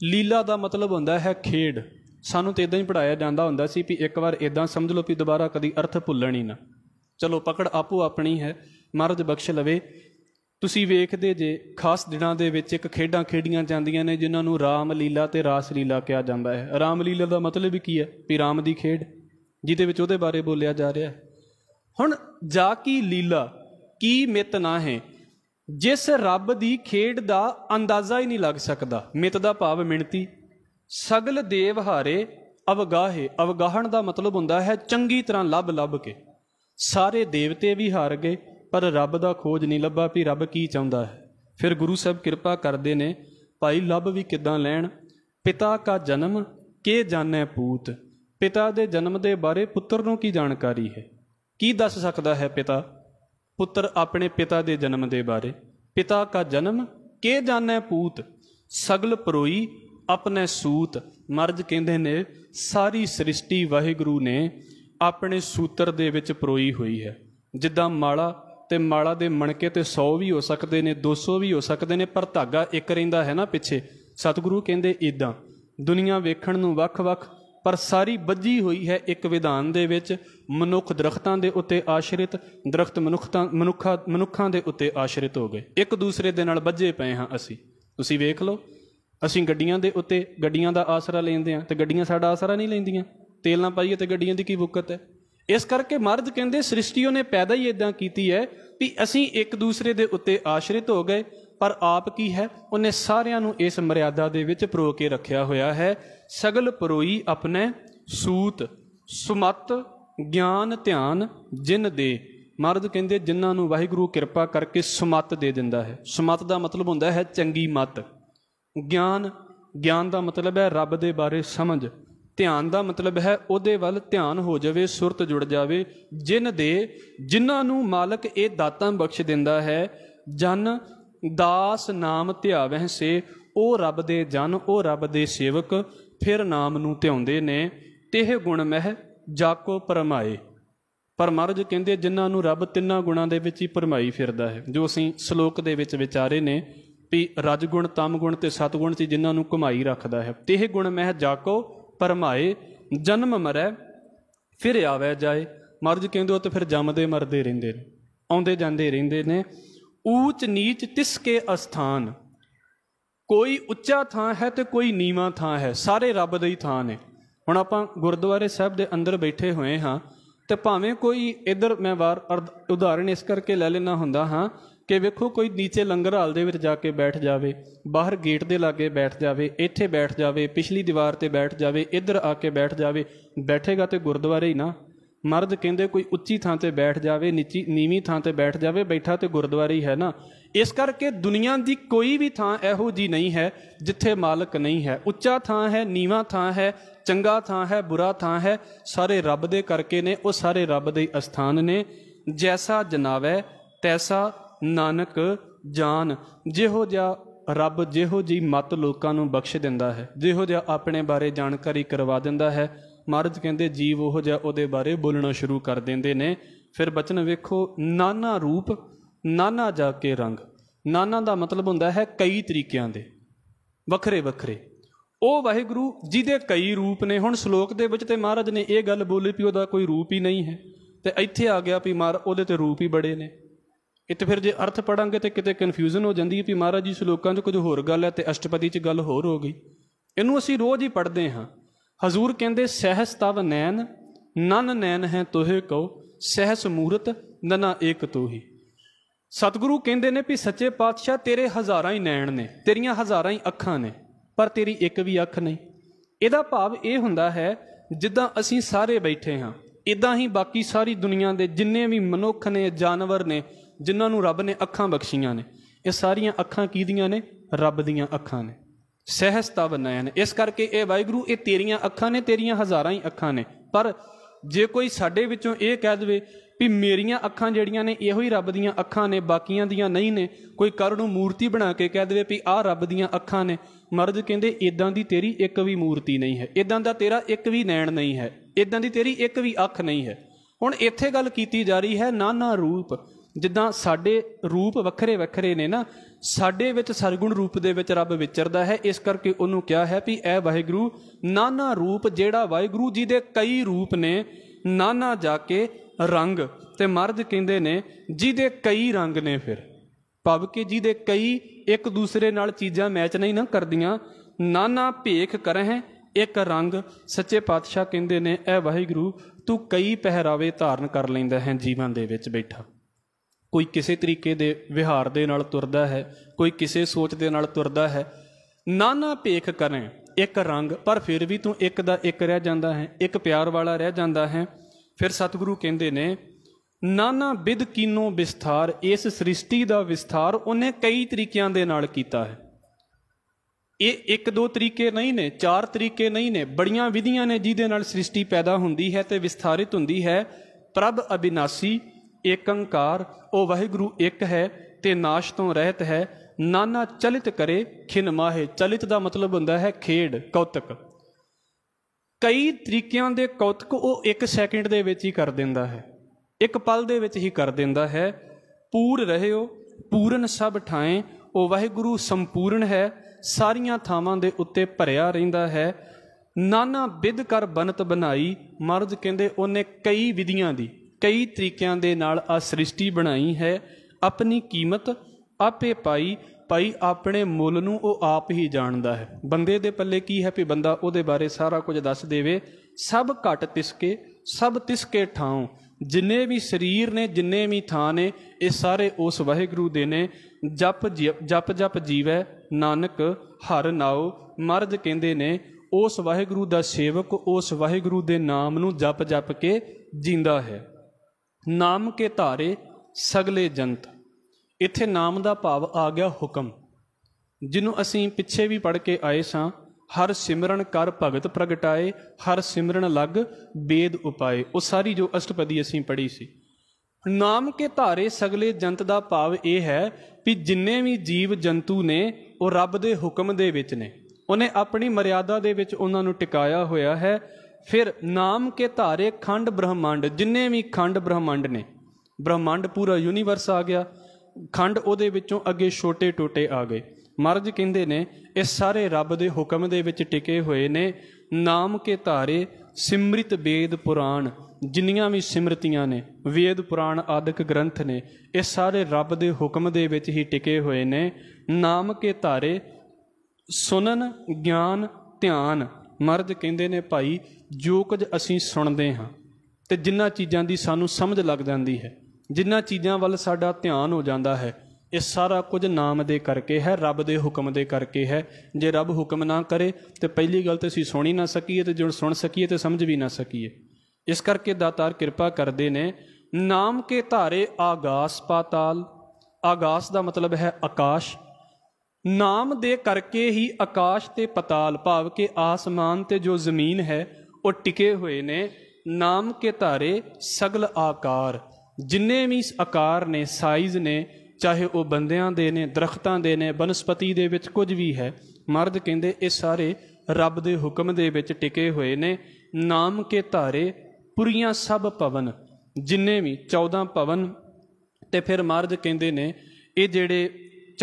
ਲੀਲਾ ਦਾ ਮਤਲਬ ਹੁੰਦਾ ਹੈ ਖੇਡ ਸਾਨੂੰ ਤੇ ਇਦਾਂ ਹੀ ਪੜਾਇਆ ਜਾਂਦਾ ਹੁੰਦਾ ਸੀ ਵੀ ਇੱਕ ਵਾਰ ਇਦਾਂ ਸਮਝ ਲਓ ਵੀ ਦੁਬਾਰਾ ਕਦੀ ਅਰਥ ਭੁੱਲਣ ਹੀ ਨਾ ਚਲੋ ਪਕੜ ਆਪੋ ਆਪਣੀ ਹੈ ਮਹਾਰਾਜ ਬਖਸ਼ ਲਵੇ ਤੁਸੀਂ ਵੇਖਦੇ ਜੇ ਖਾਸ ਦਿਨਾਂ ਦੇ ਵਿੱਚ ਇੱਕ ਖੇਡਾਂ ਖੇਡੀਆਂ ਜਾਂਦੀਆਂ ਨੇ ਜਿਨ੍ਹਾਂ ਨੂੰ ਰਾਮ ਲੀਲਾ ਤੇ ਰਾਸ ਲੀਲਾ ਕਿਹਾ ਜਾਂਦਾ ਹੈ ਰਾਮ ਲੀਲਾ ਦਾ ਮਤਲਬ ਵੀ ਕੀ ਹੈ ਵੀ ਰਾਮ ਦੀ ਖੇਡ ਜਿਹਦੇ ਵਿੱਚ ਉਹਦੇ ਬਾਰੇ ਬੋਲਿਆ ਜਾ ਰਿਹਾ ਹੁਣ ਜਾ ਕੀ ਲੀਲਾ ਕੀ ਮਿਤ ਨਾ ਹੈ ਜਿਸ ਰੱਬ ਦੀ ਖੇਡ ਦਾ ਅੰਦਾਜ਼ਾ ਹੀ ਨਹੀਂ ਲੱਗ ਸਕਦਾ ਮਿਤ ਦਾ ਭਾਵ ਮਿਣਤੀ ਸਗਲ ਦੇਵ ਹਾਰੇ ਅਵਗਾਹੇ ਅਵਗਾਹਣ ਦਾ ਮਤਲਬ ਹੁੰਦਾ ਹੈ ਚੰਗੀ ਤਰ੍ਹਾਂ ਲੱਭ ਲੱਭ ਕੇ ਸਾਰੇ ਦੇਵਤੇ ਵੀ ਹਾਰ ਗਏ ਪਰ ਰੱਬ ਦਾ ਖੋਜ ਨਹੀਂ ਲੱਭਾ ਵੀ ਰੱਬ ਕੀ ਚਾਹੁੰਦਾ ਹੈ ਫਿਰ ਗੁਰੂ ਸਾਹਿਬ ਕਿਰਪਾ ਕਰਦੇ ਨੇ ਭਾਈ ਲੱਭ ਵੀ ਕਿਦਾਂ ਲੈਣ ਪਿਤਾ ਕਾ ਜਨਮ ਕੇ ਜਾਣੈ ਪੂਤ ਪਿਤਾ ਦੇ ਜਨਮ ਦੇ ਬਾਰੇ ਪੁੱਤਰ ਨੂੰ ਕੀ ਜਾਣਕਾਰੀ ਹੈ ਕੀ ਦੱਸ ਸਕਦਾ ਹੈ ਪਿਤਾ ਪੁੱਤਰ ਆਪਣੇ ਪਿਤਾ ਦੇ ਜਨਮ ਦੇ ਬਾਰੇ ਪਿਤਾ ਕਾ ਜਨਮ ਕੇ ਜਾਣੈ ਪੂਤ ਸਗਲ ਪਰੋਈ ਆਪਣੇ ਸੂਤ ਮਰਦ ਕਹਿੰਦੇ ਨੇ ਸਾਰੀ ਸ੍ਰਿਸ਼ਟੀ ਵਾਹਿਗੁਰੂ ਨੇ ਆਪਣੇ ਸੂਤਰ ਦੇ ਵਿੱਚ ਪਰੋਈ ਹੋਈ ਹੈ ਜਿੱਦਾਂ ਮਾਲਾ ਤੇ ਮਾਲਾ ਦੇ ਮਣਕੇ ਤੇ 100 ਵੀ ਹੋ ਸਕਦੇ ਨੇ 200 ਵੀ ਹੋ ਸਕਦੇ ਨੇ ਪਰ ਧਾਗਾ ਇੱਕ ਰਹਿੰਦਾ ਹੈ ਨਾ ਪਿੱਛੇ ਸਤਿਗੁਰੂ ਕਹਿੰਦੇ ਇਦਾਂ ਦੁਨੀਆ ਵੇਖਣ ਨੂੰ ਵੱਖ-ਵੱਖ ਪਰ ਸਾਰੀ ਬੱਜੀ ਹੋਈ ਹੈ ਇੱਕ ਵਿਧਾਨ ਦੇ ਵਿੱਚ ਮਨੁੱਖ ਦਰਖਤਾਂ ਦੇ ਉੱਤੇ ਆਸ਼ਰਿਤ ਦਰਖਤ ਮਨੁੱਖਤਾ ਮਨੁੱਖਾ ਮਨੁੱਖਾਂ ਦੇ ਉੱਤੇ ਆਸ਼ਰਿਤ ਹੋ ਗਏ ਇੱਕ ਦੂਸਰੇ ਦੇ ਨਾਲ ਬੱਝੇ ਪਏ ਹਾਂ ਅਸੀਂ ਤੁਸੀਂ ਵੇਖ ਲਓ ਅਸੀਂ ਗੱਡੀਆਂ ਦੇ ਉੱਤੇ ਗੱਡੀਆਂ ਦਾ ਆਸਰਾ ਲੈਂਦੇ ਆ ਤੇ ਗੱਡੀਆਂ ਸਾਡਾ ਆਸਰਾ ਨਹੀਂ ਲੈਂਦੀਆਂ ਤੇਲ ਨਾ ਪਾਈਏ ਤੇ ਗੱਡੀਆਂ ਦੀ ਕੀ ਬੁੱਕਤ ਹੈ ਇਸ ਕਰਕੇ ਮਰਦ ਕਹਿੰਦੇ ਸ੍ਰਿਸ਼ਟੀਓ ਨੇ ਪੈਦਾ ਹੀ ਇਦਾਂ ਕੀਤੀ ਹੈ ਵੀ ਅਸੀਂ ਇੱਕ ਦੂਸਰੇ ਦੇ ਉੱਤੇ ਆਸ਼ਰਿਤ ਹੋ ਗਏ ਪਰ ਆਪ ਕੀ ਹੈ ਉਹਨੇ ਸਾਰਿਆਂ ਨੂੰ ਇਸ ਮਰਿਆਦਾ ਦੇ ਵਿੱਚ ਪਰੋ ਕੇ ਰੱਖਿਆ ਹੋਇਆ ਹੈ ਸਗਲ ਪਰੋਈ ਆਪਣੇ ਸੂਤ ਸੁਮਤ ਗਿਆਨ ਧਿਆਨ ਜਿਨ ਦੇ ਮਰਦ ਕਹਿੰਦੇ ਜਿਨ੍ਹਾਂ ਨੂੰ ਵਾਹਿਗੁਰੂ ਕਿਰਪਾ ਕਰਕੇ ਸੁਮਤ ਦੇ ਦਿੰਦਾ ਹੈ ਸੁਮਤ ਦਾ ਮਤਲਬ ਹੁੰਦਾ ਹੈ ਚੰਗੀ ਮਤ ਗਿਆਨ ਗਿਆਨ ਦਾ ਮਤਲਬ ਹੈ ਰੱਬ ਦੇ ਬਾਰੇ ਸਮਝ ਧਿਆਨ ਦਾ ਮਤਲਬ ਹੈ ਉਹਦੇ ਵੱਲ ਧਿਆਨ ਹੋ ਜਾਵੇ ਸੁਰਤ ਜੁੜ ਜਾਵੇ ਜਿਨ ਦੇ ਜਿਨ੍ਹਾਂ ਨੂੰ ਮਾਲਕ ਇਹ ਦਾਤਾਂ ਬਖਸ਼ ਦਿੰਦਾ ਹੈ ਜਨ ਦਾਸ ਨਾਮ ਧਿਆਵਹਿ ਸੇ ਉਹ ਰੱਬ ਦੇ ਜਨ ਉਹ ਰੱਬ ਦੇ ਸੇਵਕ ਫਿਰ ਨਾਮ ਨੂੰ ਧਿਆਉਂਦੇ ਨੇ ਤਿਹ ਗੁਣ ਮਹਿ ਜਾਕੋ ਪਰਮਾਏ ਪਰ ਕਹਿੰਦੇ ਜਿਨ੍ਹਾਂ ਨੂੰ ਰੱਬ ਤਿੰਨਾਂ ਗੁਣਾਂ ਦੇ ਵਿੱਚ ਹੀ ਪਰਮਾਈ ਫਿਰਦਾ ਹੈ ਜੋ ਅਸੀਂ ਸ਼ਲੋਕ ਦੇ ਵਿੱਚ ਵਿਚਾਰੇ ਨੇ ਵੀ ਰਜ ਗੁਣ ਤਮ ਗੁਣ ਤੇ ਸਤ ਗੁਣ ਚ ਜਿਨ੍ਹਾਂ ਨੂੰ ਕਮਾਈ ਰੱਖਦਾ ਹੈ ਤਿਹ ਗੁਣ ਮਹਿ ਜਾਕੋ ਪਰਮਾਏ ਜਨਮ ਮਰੈ ਫਿਰ ਆਵੇ ਜਾਏ ਮਰਜ ਕਹਿੰਦੇ ਉਹ ਤਾਂ ਫਿਰ ਜੰਮਦੇ ਮਰਦੇ ਰਹਿੰਦੇ ਨੇ ਆਉਂਦੇ ਜਾਂਦੇ ਰਹਿੰਦੇ ਨੇ ਊਚ ਨੀਚ ਤਿਸ ਕੇ ਅਸਥਾਨ ਕੋਈ ਉੱਚਾ ਥਾਂ ਹੈ ਤੇ ਕੋਈ ਨੀਵਾਂ ਥਾਂ ਹੈ ਸਾਰੇ ਰੱਬ ਦੇ ਹੀ ਥਾਂ ਨੇ ਹੁਣ ਆਪਾਂ ਗੁਰਦੁਆਰੇ ਸਾਹਿਬ ਦੇ ਅੰਦਰ ਬੈਠੇ ਹੋਏ ਹਾਂ ਤੇ ਭਾਵੇਂ ਕੋਈ ਇਧਰ ਮੈਂ ਵਾਰ ਉਦਾਹਰਣ ਇਸ ਕਰਕੇ ਲੈ ਲੈਣਾ ਹੁੰਦਾ ਹਾਂ ਕਿ ਵੇਖੋ ਕੋਈ ਨੀਚੇ ਲੰਗਰ ਹਾਲ ਦੇ ਵਿੱਚ ਜਾ ਕੇ ਬੈਠ ਜਾਵੇ ਬਾਹਰ ਗੇਟ ਦੇ ਲਾਗੇ ਬੈਠ ਜਾਵੇ ਇੱਥੇ ਬੈਠ ਜਾਵੇ ਪਿਛਲੀ ਦੀਵਾਰ ਤੇ ਬੈਠ ਜਾਵੇ ਇੱਧਰ ਆ ਕੇ ਬੈਠ ਜਾਵੇ ਬੈਠੇਗਾ ਤੇ ਗੁਰਦੁਆਰੇ ਹੀ ਨਾ ਮਰਦ ਕਹਿੰਦੇ ਕੋਈ ਉੱਚੀ ਥਾਂ ਤੇ ਬੈਠ ਜਾਵੇ ਨੀਚੀ ਨੀਵੀਂ ਥਾਂ ਤੇ ਬੈਠ ਜਾਵੇ ਬੈਠਾ ਤੇ ਗੁਰਦੁਆਰਾ ਹੀ ਹੈ ਨਾ ਇਸ ਕਰਕੇ ਦੁਨੀਆ ਦੀ ਕੋਈ ਵੀ ਥਾਂ ਇਹੋ ਜੀ ਨਹੀਂ ਹੈ ਜਿੱਥੇ ਮਾਲਕ ਨਹੀਂ ਹੈ ਉੱਚਾ ਥਾਂ ਹੈ ਨੀਵਾਂ ਥਾਂ ਹੈ ਚੰਗਾ ਥਾਂ ਹੈ ਬੁਰਾ ਥਾਂ ਹੈ ਸਾਰੇ ਰੱਬ ਦੇ ਕਰਕੇ ਨੇ ਉਹ ਸਾਰੇ ਰੱਬ ਦੇ ਅਸਥਾਨ ਨੇ ਜੈਸਾ ਜਨਾਵੇ ਤੈਸਾ ਨਾਨਕ ਜਾਨ ਜਿਹੋ ਜਿਹਾ ਰੱਬ ਜਿਹੋ ਜੀ ਮਤ ਲੋਕਾਂ ਨੂੰ ਬਖਸ਼ ਦਿੰਦਾ ਹੈ ਜਿਹੋ ਜਿਹਾ ਆਪਣੇ ਬਾਰੇ ਜਾਣਕਾਰੀ ਕਰਵਾ ਦਿੰਦਾ ਹੈ ਮਹਾਰਾਜ ਕਹਿੰਦੇ ਜੀਵ ਉਹ ਜਿਹਾ ਉਹਦੇ ਬਾਰੇ ਬੋਲਣਾ ਸ਼ੁਰੂ ਕਰ ਦਿੰਦੇ ਨੇ ਫਿਰ ਬਚਨ ਵੇਖੋ ਨਾਨਾ ਰੂਪ ਨਾਨਾ ਜਾ ਕੇ ਰੰਗ ਨਾਨਾ ਦਾ ਮਤਲਬ ਹੁੰਦਾ ਹੈ ਕਈ ਤਰੀਕਿਆਂ ਦੇ ਵੱਖਰੇ ਵੱਖਰੇ ਉਹ ਵਾਹਿਗੁਰੂ ਜਿਹਦੇ ਕਈ ਰੂਪ ਨੇ ਹੁਣ ਸ਼ਲੋਕ ਦੇ ਵਿੱਚ ਤੇ ਮਹਾਰਾਜ ਨੇ ਇਹ ਗੱਲ ਬੋਲੀ ਵੀ ਉਹਦਾ ਕੋਈ ਰੂਪ ਹੀ ਨਹੀਂ ਹੈ ਤੇ ਇੱਥੇ ਆ ਗਿਆ ਵੀ ਮਾਰ ਉਹਦੇ ਤੇ ਰੂਪ ਹੀ ਬੜੇ ਨੇ ਇੱਥੇ ਫਿਰ ਜੇ ਅਰਥ ਪੜਾਂਗੇ ਤੇ ਕਿਤੇ ਕਨਫਿਊਜ਼ਨ ਹੋ ਜਾਂਦੀ ਹੈ ਵੀ ਮਹਾਰਾਜ ਜੀ ਸ਼ਲੋਕਾਂ 'ਚ ਕੁਝ ਹੋਰ ਗੱਲ ਹੈ ਤੇ ਅਸ਼ਟਪਦੀ 'ਚ ਗੱਲ ਹੋਰ ਹੋ ਗਈ ਇਹਨੂੰ ਅਸੀਂ ਰੋਜ਼ ਹੀ ਪੜ੍ਹਦੇ ਹਾਂ ਹਜ਼ੂਰ ਕਹਿੰਦੇ ਸਹਿਸ ਤਵ ਨੈਨ ਨਨ ਨੈਨ ਹੈ ਤੋਹੇ ਕਉ ਸਹਿਸ ਮੂਰਤ ਨਨਾ ਏਕ ਤੋਹੀ ਸਤਿਗੁਰੂ ਕਹਿੰਦੇ ਨੇ ਵੀ ਸੱਚੇ ਪਾਤਸ਼ਾਹ ਤੇਰੇ ਹਜ਼ਾਰਾਂ ਹੀ ਨੈਣ ਨੇ ਤੇਰੀਆਂ ਹਜ਼ਾਰਾਂ ਹੀ ਅੱਖਾਂ ਨੇ ਪਰ ਤੇਰੀ ਇੱਕ ਵੀ ਅੱਖ ਨਹੀਂ ਇਹਦਾ ਭਾਵ ਇਹ ਹੁੰਦਾ ਹੈ ਜਿੱਦਾਂ ਅਸੀਂ ਸਾਰੇ ਬੈਠੇ ਹਾਂ ਇਦਾਂ ਹੀ ਬਾਕੀ ਸਾਰੀ ਦੁਨੀਆ ਦੇ ਜਿੰਨੇ ਵੀ ਮਨੁੱਖ ਨੇ ਜਾਨਵਰ ਨੇ ਜਿਨ੍ਹਾਂ ਨੂੰ ਰੱਬ ਨੇ ਅੱਖਾਂ ਬਖਸ਼ੀਆਂ ਨੇ ਇਹ ਸਾਰੀਆਂ ਅੱਖਾਂ ਕਿਹਦੀਆਂ ਨੇ ਰੱਬ ਦੀਆਂ ਅੱਖਾਂ ਨੇ ਸਹਿਸਤਾ ਤਵ ਨੇ ਇਸ ਕਰਕੇ ਇਹ ਵਾਹਿਗੁਰੂ ਇਹ ਤੇਰੀਆਂ ਅੱਖਾਂ ਨੇ ਤੇਰੀਆਂ ਹਜ਼ਾਰਾਂ ਹੀ ਅੱਖਾਂ ਨੇ ਪਰ ਜੇ ਕੋਈ ਸਾਡੇ ਵਿੱਚੋਂ ਇਹ ਕਹਿ ਦੇਵੇ ਕਿ ਮੇਰੀਆਂ ਅੱਖਾਂ ਜਿਹੜੀਆਂ ਨੇ ਇਹੋ ਹੀ ਰੱਬ ਦੀਆਂ ਅੱਖਾਂ ਨੇ ਬਾਕੀਆਂ ਦੀਆਂ ਨਹੀਂ ਨੇ ਕੋਈ ਕਰ ਨੂੰ ਮੂਰਤੀ ਬਣਾ ਕੇ ਕਹਿ ਦੇਵੇ ਵੀ ਆਹ ਰੱਬ ਦੀਆਂ ਅੱਖਾਂ ਨੇ ਮਰਦ ਕਹਿੰਦੇ ਇਦਾਂ ਦੀ ਤੇਰੀ ਇੱਕ ਵੀ ਮੂਰਤੀ ਨਹੀਂ ਹੈ ਇਦਾਂ ਦਾ ਤੇਰਾ ਇੱਕ ਵੀ ਨੈਣ ਨਹੀਂ ਹੈ ਇਦਾਂ ਦੀ ਤੇਰੀ ਇੱਕ ਵੀ ਅੱਖ ਨਹੀਂ ਹੈ ਹੁਣ ਇੱਥੇ ਗੱਲ ਕੀਤੀ ਜਾ ਰਹੀ ਹੈ ਨਾਨਾ ਰੂਪ ਜਿੱਦਾਂ ਸਾਡੇ ਰੂਪ ਵੱਖਰੇ ਵੱਖਰੇ ਨੇ ਨਾ ਸਾਡੇ ਵਿੱਚ ਸਰਗੁਣ ਰੂਪ ਦੇ ਵਿੱਚ ਰੱਬ ਵਿਚਰਦਾ ਹੈ ਇਸ ਕਰਕੇ ਉਹਨੂੰ ਕਿਹਾ ਹੈ ਵੀ ਐ ਵਾਹਿਗੁਰੂ ਨਾਨਾ ਰੂਪ ਜਿਹੜਾ ਵਾਹਿਗੁਰੂ ਜੀ ਦੇ ਕਈ ਰੂਪ ਨੇ ਨਾਨਾ ਜਾ ਕੇ ਰੰਗ ਤੇ ਮਰਦ ਕਹਿੰਦੇ ਨੇ ਜਿਹਦੇ ਕਈ ਰੰਗ ਨੇ ਫਿਰ ਭਵ ਕੇ ਜਿਹਦੇ ਕਈ ਇੱਕ ਦੂਸਰੇ ਨਾਲ ਚੀਜ਼ਾਂ ਮੈਚ ਨਹੀਂ ਨਾ ਕਰਦੀਆਂ ਨਾਨਾ ਭੇਖ ਕਰਹਿ ਇੱਕ ਰੰਗ ਸੱਚੇ ਪਾਤਸ਼ਾਹ ਕਹਿੰਦੇ ਨੇ ਐ ਵਾਹਿਗੁਰੂ ਤੂੰ ਕਈ ਪਹਿਰਾਵੇ ਧਾਰਨ ਕਰ ਲੈਂਦਾ ਹੈ ਜੀਵਨ ਦੇ ਵਿੱਚ ਬੈਠਾ ਕੋਈ ਕਿਸੇ ਤਰੀਕੇ ਦੇ ਵਿਹਾਰ ਦੇ ਨਾਲ ਤੁਰਦਾ ਹੈ ਕੋਈ ਕਿਸੇ ਸੋਚ ਦੇ ਨਾਲ ਤੁਰਦਾ ਹੈ ਨਾਨਾ ਪੇਖ ਕਰੇ ਇੱਕ ਰੰਗ ਪਰ ਫਿਰ ਵੀ ਤੂੰ ਇੱਕ ਦਾ ਇੱਕ ਰਹਿ ਜਾਂਦਾ ਹੈ ਇੱਕ ਪਿਆਰ ਵਾਲਾ ਰਹਿ ਜਾਂਦਾ ਹੈ ਫਿਰ ਸਤਿਗੁਰੂ ਕਹਿੰਦੇ ਨੇ ਨਾਨਾ ਵਿਦ ਕੀਨੋ ਵਿਸਥਾਰ ਇਸ ਸ੍ਰਿਸ਼ਟੀ ਦਾ ਵਿਸਥਾਰ ਉਹਨੇ ਕਈ ਤਰੀਕਿਆਂ ਦੇ ਨਾਲ ਕੀਤਾ ਹੈ ਇਹ ਇੱਕ ਦੋ ਤਰੀਕੇ ਨਹੀਂ ਨੇ ਚਾਰ ਤਰੀਕੇ ਨਹੀਂ ਨੇ ਬੜੀਆਂ ਵਿਧੀਆਂ ਨੇ ਜਿਹਦੇ ਨਾਲ ਸ੍ਰਿਸ਼ਟੀ ਪੈਦਾ ਹੁੰਦੀ ਹੈ ਤੇ ਵਿਸਥਾਰਿਤ ਹੁੰਦੀ ਹੈ ਪ੍ਰਭ ਅਬਿਨਾਸੀ ਏਕ ਓੰਕਾਰ ਉਹ ਵਾਹਿਗੁਰੂ ਇੱਕ ਹੈ ਤੇ ਨਾਸ਼ ਤੋਂ ਰਹਿਤ ਹੈ ਨਾਨਾ ਚਲਿਤ ਕਰੇ ਖਿਨ ਮਾਹੇ ਚਲਿਤ ਦਾ ਮਤਲਬ ਹੁੰਦਾ ਹੈ ਖੇਡ ਕੌਤਕ ਕਈ ਤਰੀਕਿਆਂ ਦੇ ਕੌਤਕ ਉਹ 1 ਸੈਕਿੰਡ ਦੇ ਵਿੱਚ ਹੀ ਕਰ ਦਿੰਦਾ ਹੈ ਇੱਕ ਪਲ ਦੇ ਵਿੱਚ ਹੀ ਕਰ ਦਿੰਦਾ ਹੈ ਪੂਰ ਰਹਿਓ ਪੂਰਨ ਸਭ ਠਾਏ ਉਹ ਵਾਹਿਗੁਰੂ ਸੰਪੂਰਨ ਹੈ ਸਾਰੀਆਂ ਥਾਵਾਂ ਦੇ ਉੱਤੇ ਭਰਿਆ ਰਹਿੰਦਾ ਹੈ ਨਾਨਾ ਵਿਧ ਕਰ ਬਨਤ ਬਣਾਈ ਮਰਦ ਕਹਿੰਦੇ ਉਹਨੇ ਕਈ ਵਿਧੀਆਂ ਦੀ ਕਈ ਤਰੀਕਿਆਂ ਦੇ ਨਾਲ ਆ ਸ੍ਰਿਸ਼ਟੀ ਬਣਾਈ ਹੈ ਆਪਣੀ ਕੀਮਤ ਆਪੇ ਪਾਈ ਪਈ ਆਪਣੇ ਮੁੱਲ ਨੂੰ ਉਹ ਆਪ ਹੀ ਜਾਣਦਾ ਹੈ ਬੰਦੇ ਦੇ ਪੱਲੇ ਕੀ ਹੈ ਵੀ ਬੰਦਾ ਉਹਦੇ ਬਾਰੇ ਸਾਰਾ ਕੁਝ ਦੱਸ ਦੇਵੇ ਸਭ ਘਟ ਤਿਸਕੇ ਸਭ ਤਿਸਕੇ ਠਾਉ ਜਿੰਨੇ ਵੀ ਸਰੀਰ ਨੇ ਜਿੰਨੇ ਵੀ ਥਾਂ ਨੇ ਇਹ ਸਾਰੇ ਉਸ ਵਾਹਿਗੁਰੂ ਦੇ ਨੇ ਜਪ ਜਪ ਜਪ ਜੀਵੈ ਨਾਨਕ ਹਰ ਨਾਉ ਮਰਦ ਕਹਿੰਦੇ ਨੇ ਉਸ ਵਾਹਿਗੁਰੂ ਦਾ ਸੇਵਕ ਉਸ ਵਾਹਿਗੁਰੂ ਦੇ ਨਾਮ ਨੂੰ ਜਪ ਜਪ ਕੇ ਜਿੰਦਾ ਹੈ ਨਾਮ ਕੇ ਧਾਰੇ ਸਗਲੇ ਜੰਤ ਇੱਥੇ ਨਾਮ ਦਾ ਭਾਵ ਆ ਗਿਆ ਹੁਕਮ ਜਿਹਨੂੰ ਅਸੀਂ ਪਿੱਛੇ ਵੀ ਪੜ ਕੇ ਆਏ ਸਾਂ ਹਰ ਸਿਮਰਨ ਕਰ ਭਗਤ ਪ੍ਰਗਟਾਏ ਹਰ ਸਿਮਰਨ ਲਗ ਬੇਦ ਉਪਾਏ ਉਹ ਸਾਰੀ ਜੋ ਅਸ਼ਟਪਦੀ ਅਸੀਂ ਪੜ੍ਹੀ ਸੀ ਨਾਮ ਕੇ ਧਾਰੇ ਸਗਲੇ ਜੰਤ ਦਾ ਭਾਵ ਇਹ ਹੈ ਕਿ ਜਿੰਨੇ ਵੀ ਜੀਵ ਜੰਤੂ ਨੇ ਉਹ ਰੱਬ ਦੇ ਹੁਕਮ ਦੇ ਵਿੱਚ ਨੇ ਉਹਨੇ ਆਪਣੀ ਮਰਿਆਦਾ ਦੇ ਵਿੱਚ ਉਹਨਾਂ ਨੂੰ ਟਿਕਾਇਆ ਹੋਇਆ ਹੈ ਫਿਰ ਨਾਮ ਕੇ ਧਾਰੇ ਖੰਡ ਬ੍ਰਹਮੰਡ ਜਿੰਨੇ ਵੀ ਖੰਡ ਬ੍ਰਹਮੰਡ ਨੇ ਬ੍ਰਹਮੰਡ ਪੂਰਾ ਯੂਨੀਵਰਸ ਆ ਗਿਆ ਖੰਡ ਉਹਦੇ ਵਿੱਚੋਂ ਅੱਗੇ ਛੋਟੇ ਟੋਟੇ ਆ ਗਏ ਮਰਜ ਕਹਿੰਦੇ ਨੇ ਇਹ ਸਾਰੇ ਰੱਬ ਦੇ ਹੁਕਮ ਦੇ ਵਿੱਚ ਟਿਕੇ ਹੋਏ ਨੇ ਨਾਮ ਕੇ ਧਾਰੇ ਸਿਮਰਿਤ ਵੇਦ ਪੁਰਾਣ ਜਿੰਨੀਆਂ ਵੀ ਸਿਮਰਤੀਆਂ ਨੇ ਵੇਦ ਪੁਰਾਣ ਆਦਿਕ ਗ੍ਰੰਥ ਨੇ ਇਹ ਸਾਰੇ ਰੱਬ ਦੇ ਹੁਕਮ ਦੇ ਵਿੱਚ ਹੀ ਟਿਕੇ ਹੋਏ ਨੇ ਨਾਮ ਕੇ ਧਾਰੇ ਸੁਨਨ ਗਿਆਨ ਧਿਆਨ ਮਰਦ ਕਹਿੰਦੇ ਨੇ ਭਾਈ ਜੋ ਕੁਝ ਅਸੀਂ ਸੁਣਦੇ ਹਾਂ ਤੇ ਜਿੰਨਾ ਚੀਜ਼ਾਂ ਦੀ ਸਾਨੂੰ ਸਮਝ ਲੱਗ ਜਾਂਦੀ ਹੈ ਜਿੰਨਾ ਚੀਜ਼ਾਂ ਵੱਲ ਸਾਡਾ ਧਿਆਨ ਹੋ ਜਾਂਦਾ ਹੈ ਇਹ ਸਾਰਾ ਕੁਝ ਨਾਮ ਦੇ ਕਰਕੇ ਹੈ ਰੱਬ ਦੇ ਹੁਕਮ ਦੇ ਕਰਕੇ ਹੈ ਜੇ ਰੱਬ ਹੁਕਮ ਨਾ ਕਰੇ ਤੇ ਪਹਿਲੀ ਗੱਲ ਤੇ ਅਸੀਂ ਸੁਣੀ ਨਾ ਸਕੀਏ ਤੇ ਜੇ ਸੁਣ ਸਕੀਏ ਤੇ ਸਮਝ ਵੀ ਨਾ ਸਕੀਏ ਇਸ ਕਰਕੇ ਦਾਤਾਰ ਕਿਰਪਾ ਕਰਦੇ ਨੇ ਨਾਮ ਕੇ ਧਾਰੇ ਆਗਾਸ ਪਾਤਾਲ ਆਗਾਸ ਦਾ ਮਤਲਬ ਹੈ ਆਕਾਸ਼ ਨਾਮ ਦੇ ਕਰਕੇ ਹੀ ਆਕਾਸ਼ ਤੇ ਪਤਾਲ ਭਾਵ ਕਿ ਆਸਮਾਨ ਤੇ ਜੋ ਜ਼ਮੀਨ ਹੈ ਉਹ ਟਿਕੇ ਹੋਏ ਨੇ ਨਾਮ ਕੇ ਧਾਰੇ ਸਗਲ ਆਕਾਰ ਜਿੰਨੇ ਵੀ ਆਕਾਰ ਨੇ ਸਾਈਜ਼ ਨੇ ਚਾਹੇ ਉਹ ਬੰਦਿਆਂ ਦੇ ਨੇ ਦਰਖਤਾਂ ਦੇ ਨੇ ਬਨਸਪਤੀ ਦੇ ਵਿੱਚ ਕੁਝ ਵੀ ਹੈ ਮਰਦ ਕਹਿੰਦੇ ਇਹ ਸਾਰੇ ਰੱਬ ਦੇ ਹੁਕਮ ਦੇ ਵਿੱਚ ਟਿਕੇ ਹੋਏ ਨੇ ਨਾਮ ਕੇ ਧਾਰੇ ਪੁਰੀਆਂ ਸਭ ਪਵਨ ਜਿੰਨੇ ਵੀ 14 ਪਵਨ ਤੇ ਫਿਰ ਮਰਦ ਕਹਿੰਦੇ ਨੇ ਇਹ ਜਿਹੜੇ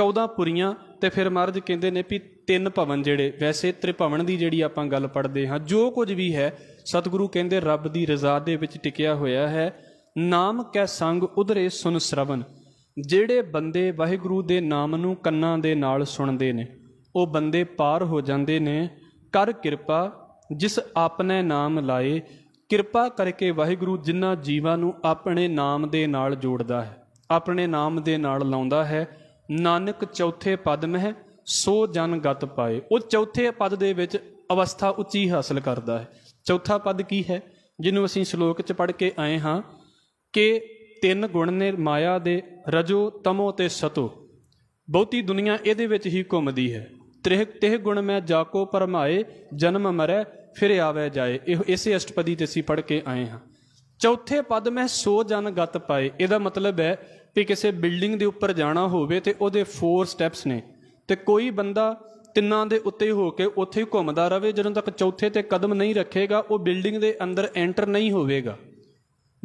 14 ਪੁਰੀਆਂ ਤੇ ਫਿਰ ਮਹਾਰਾਜ ਕਹਿੰਦੇ ਨੇ ਵੀ ਤਿੰਨ ਭਵਨ ਜਿਹੜੇ ਵੈਸੇ ਤ੍ਰਿਭਵਨ ਦੀ ਜਿਹੜੀ ਆਪਾਂ ਗੱਲ ਪੜਦੇ ਹਾਂ ਜੋ ਕੁਝ ਵੀ ਹੈ ਸਤਿਗੁਰੂ ਕਹਿੰਦੇ ਰੱਬ ਦੀ ਰਜ਼ਾ ਦੇ ਵਿੱਚ ਟਿਕਿਆ ਹੋਇਆ ਹੈ ਨਾਮ ਕੈ ਸੰਗ ਉਧਰੇ ਸੁਨ ਸ਼ਰਵਨ ਜਿਹੜੇ ਬੰਦੇ ਵਾਹਿਗੁਰੂ ਦੇ ਨਾਮ ਨੂੰ ਕੰਨਾਂ ਦੇ ਨਾਲ ਸੁਣਦੇ ਨੇ ਉਹ ਬੰਦੇ ਪਾਰ ਹੋ ਜਾਂਦੇ ਨੇ ਕਰ ਕਿਰਪਾ ਜਿਸ ਆਪਣੇ ਨਾਮ ਲਾਏ ਕਿਰਪਾ ਕਰਕੇ ਵਾਹਿਗੁਰੂ ਜਿਨ੍ਹਾਂ ਜੀਵਾਂ ਨੂੰ ਆਪਣੇ ਨਾਮ ਦੇ ਨਾਲ ਜੋੜਦਾ ਹੈ ਆਪਣੇ ਨਾਮ ਦੇ ਨਾਲ ਲਾਉਂਦਾ ਹੈ ਨਾਨਕ ਚੌਥੇ ਪਦ ਮਹਿ ਸੋ ਜਨ ਗਤ ਪਾਏ ਉਹ ਚੌਥੇ ਪਦ ਦੇ ਵਿੱਚ ਅਵਸਥਾ ਉੱਚੀ ਹਾਸਲ ਕਰਦਾ ਹੈ ਚੌਥਾ ਪਦ ਕੀ ਹੈ ਜਿਹਨੂੰ ਅਸੀਂ ਸ਼ਲੋਕ 'ਚ ਪੜ ਕੇ ਆਏ ਹਾਂ ਕਿ ਤਿੰਨ ਗੁਣ ਨੇ ਮਾਇਆ ਦੇ ਰਜੋ ਤਮੋ ਤੇ ਸਤੋ ਬਹੁਤੀ ਦੁਨੀਆ ਇਹਦੇ ਵਿੱਚ ਹੀ ਘੁੰਮਦੀ ਹੈ ਤ੍ਰਿਹ ਤਿਹ ਗੁਣ ਮੈਂ ਜਾਕੋ ਪਰਮਾਏ ਜਨਮ ਮਰੈ ਫਿਰ ਆਵੇ ਜਾਏ ਇਹ ਇਸੇ ਅਸ਼ਟਪਦੀ ਤੇ ਅਸੀਂ ਪੜ ਕੇ ਆਏ ਹਾਂ ਚੌਥੇ ਪਦ ਮੈਂ ਸੋ ਜਨ ਗਤ ਪਾਏ ਇਹਦਾ ਮਤਲਬ ਹੈ ਵੀ ਕਿਸੇ ਬਿਲਡਿੰਗ ਦੇ ਉੱਪਰ ਜਾਣਾ ਹੋਵੇ ਤੇ ਉਹਦੇ 4 ਸਟੈਪਸ ਨੇ ਤੇ ਕੋਈ ਬੰਦਾ ਤਿੰਨਾਂ ਦੇ ਉੱਤੇ ਹੋ ਕੇ ਉੱਥੇ ਹੀ ਘੁੰਮਦਾ ਰਹੇ ਜਦੋਂ ਤੱਕ ਚੌਥੇ ਤੇ ਕਦਮ ਨਹੀਂ ਰੱਖੇਗਾ ਉਹ ਬਿਲਡਿੰਗ ਦੇ ਅੰਦਰ ਐਂਟਰ ਨਹੀਂ ਹੋਵੇਗਾ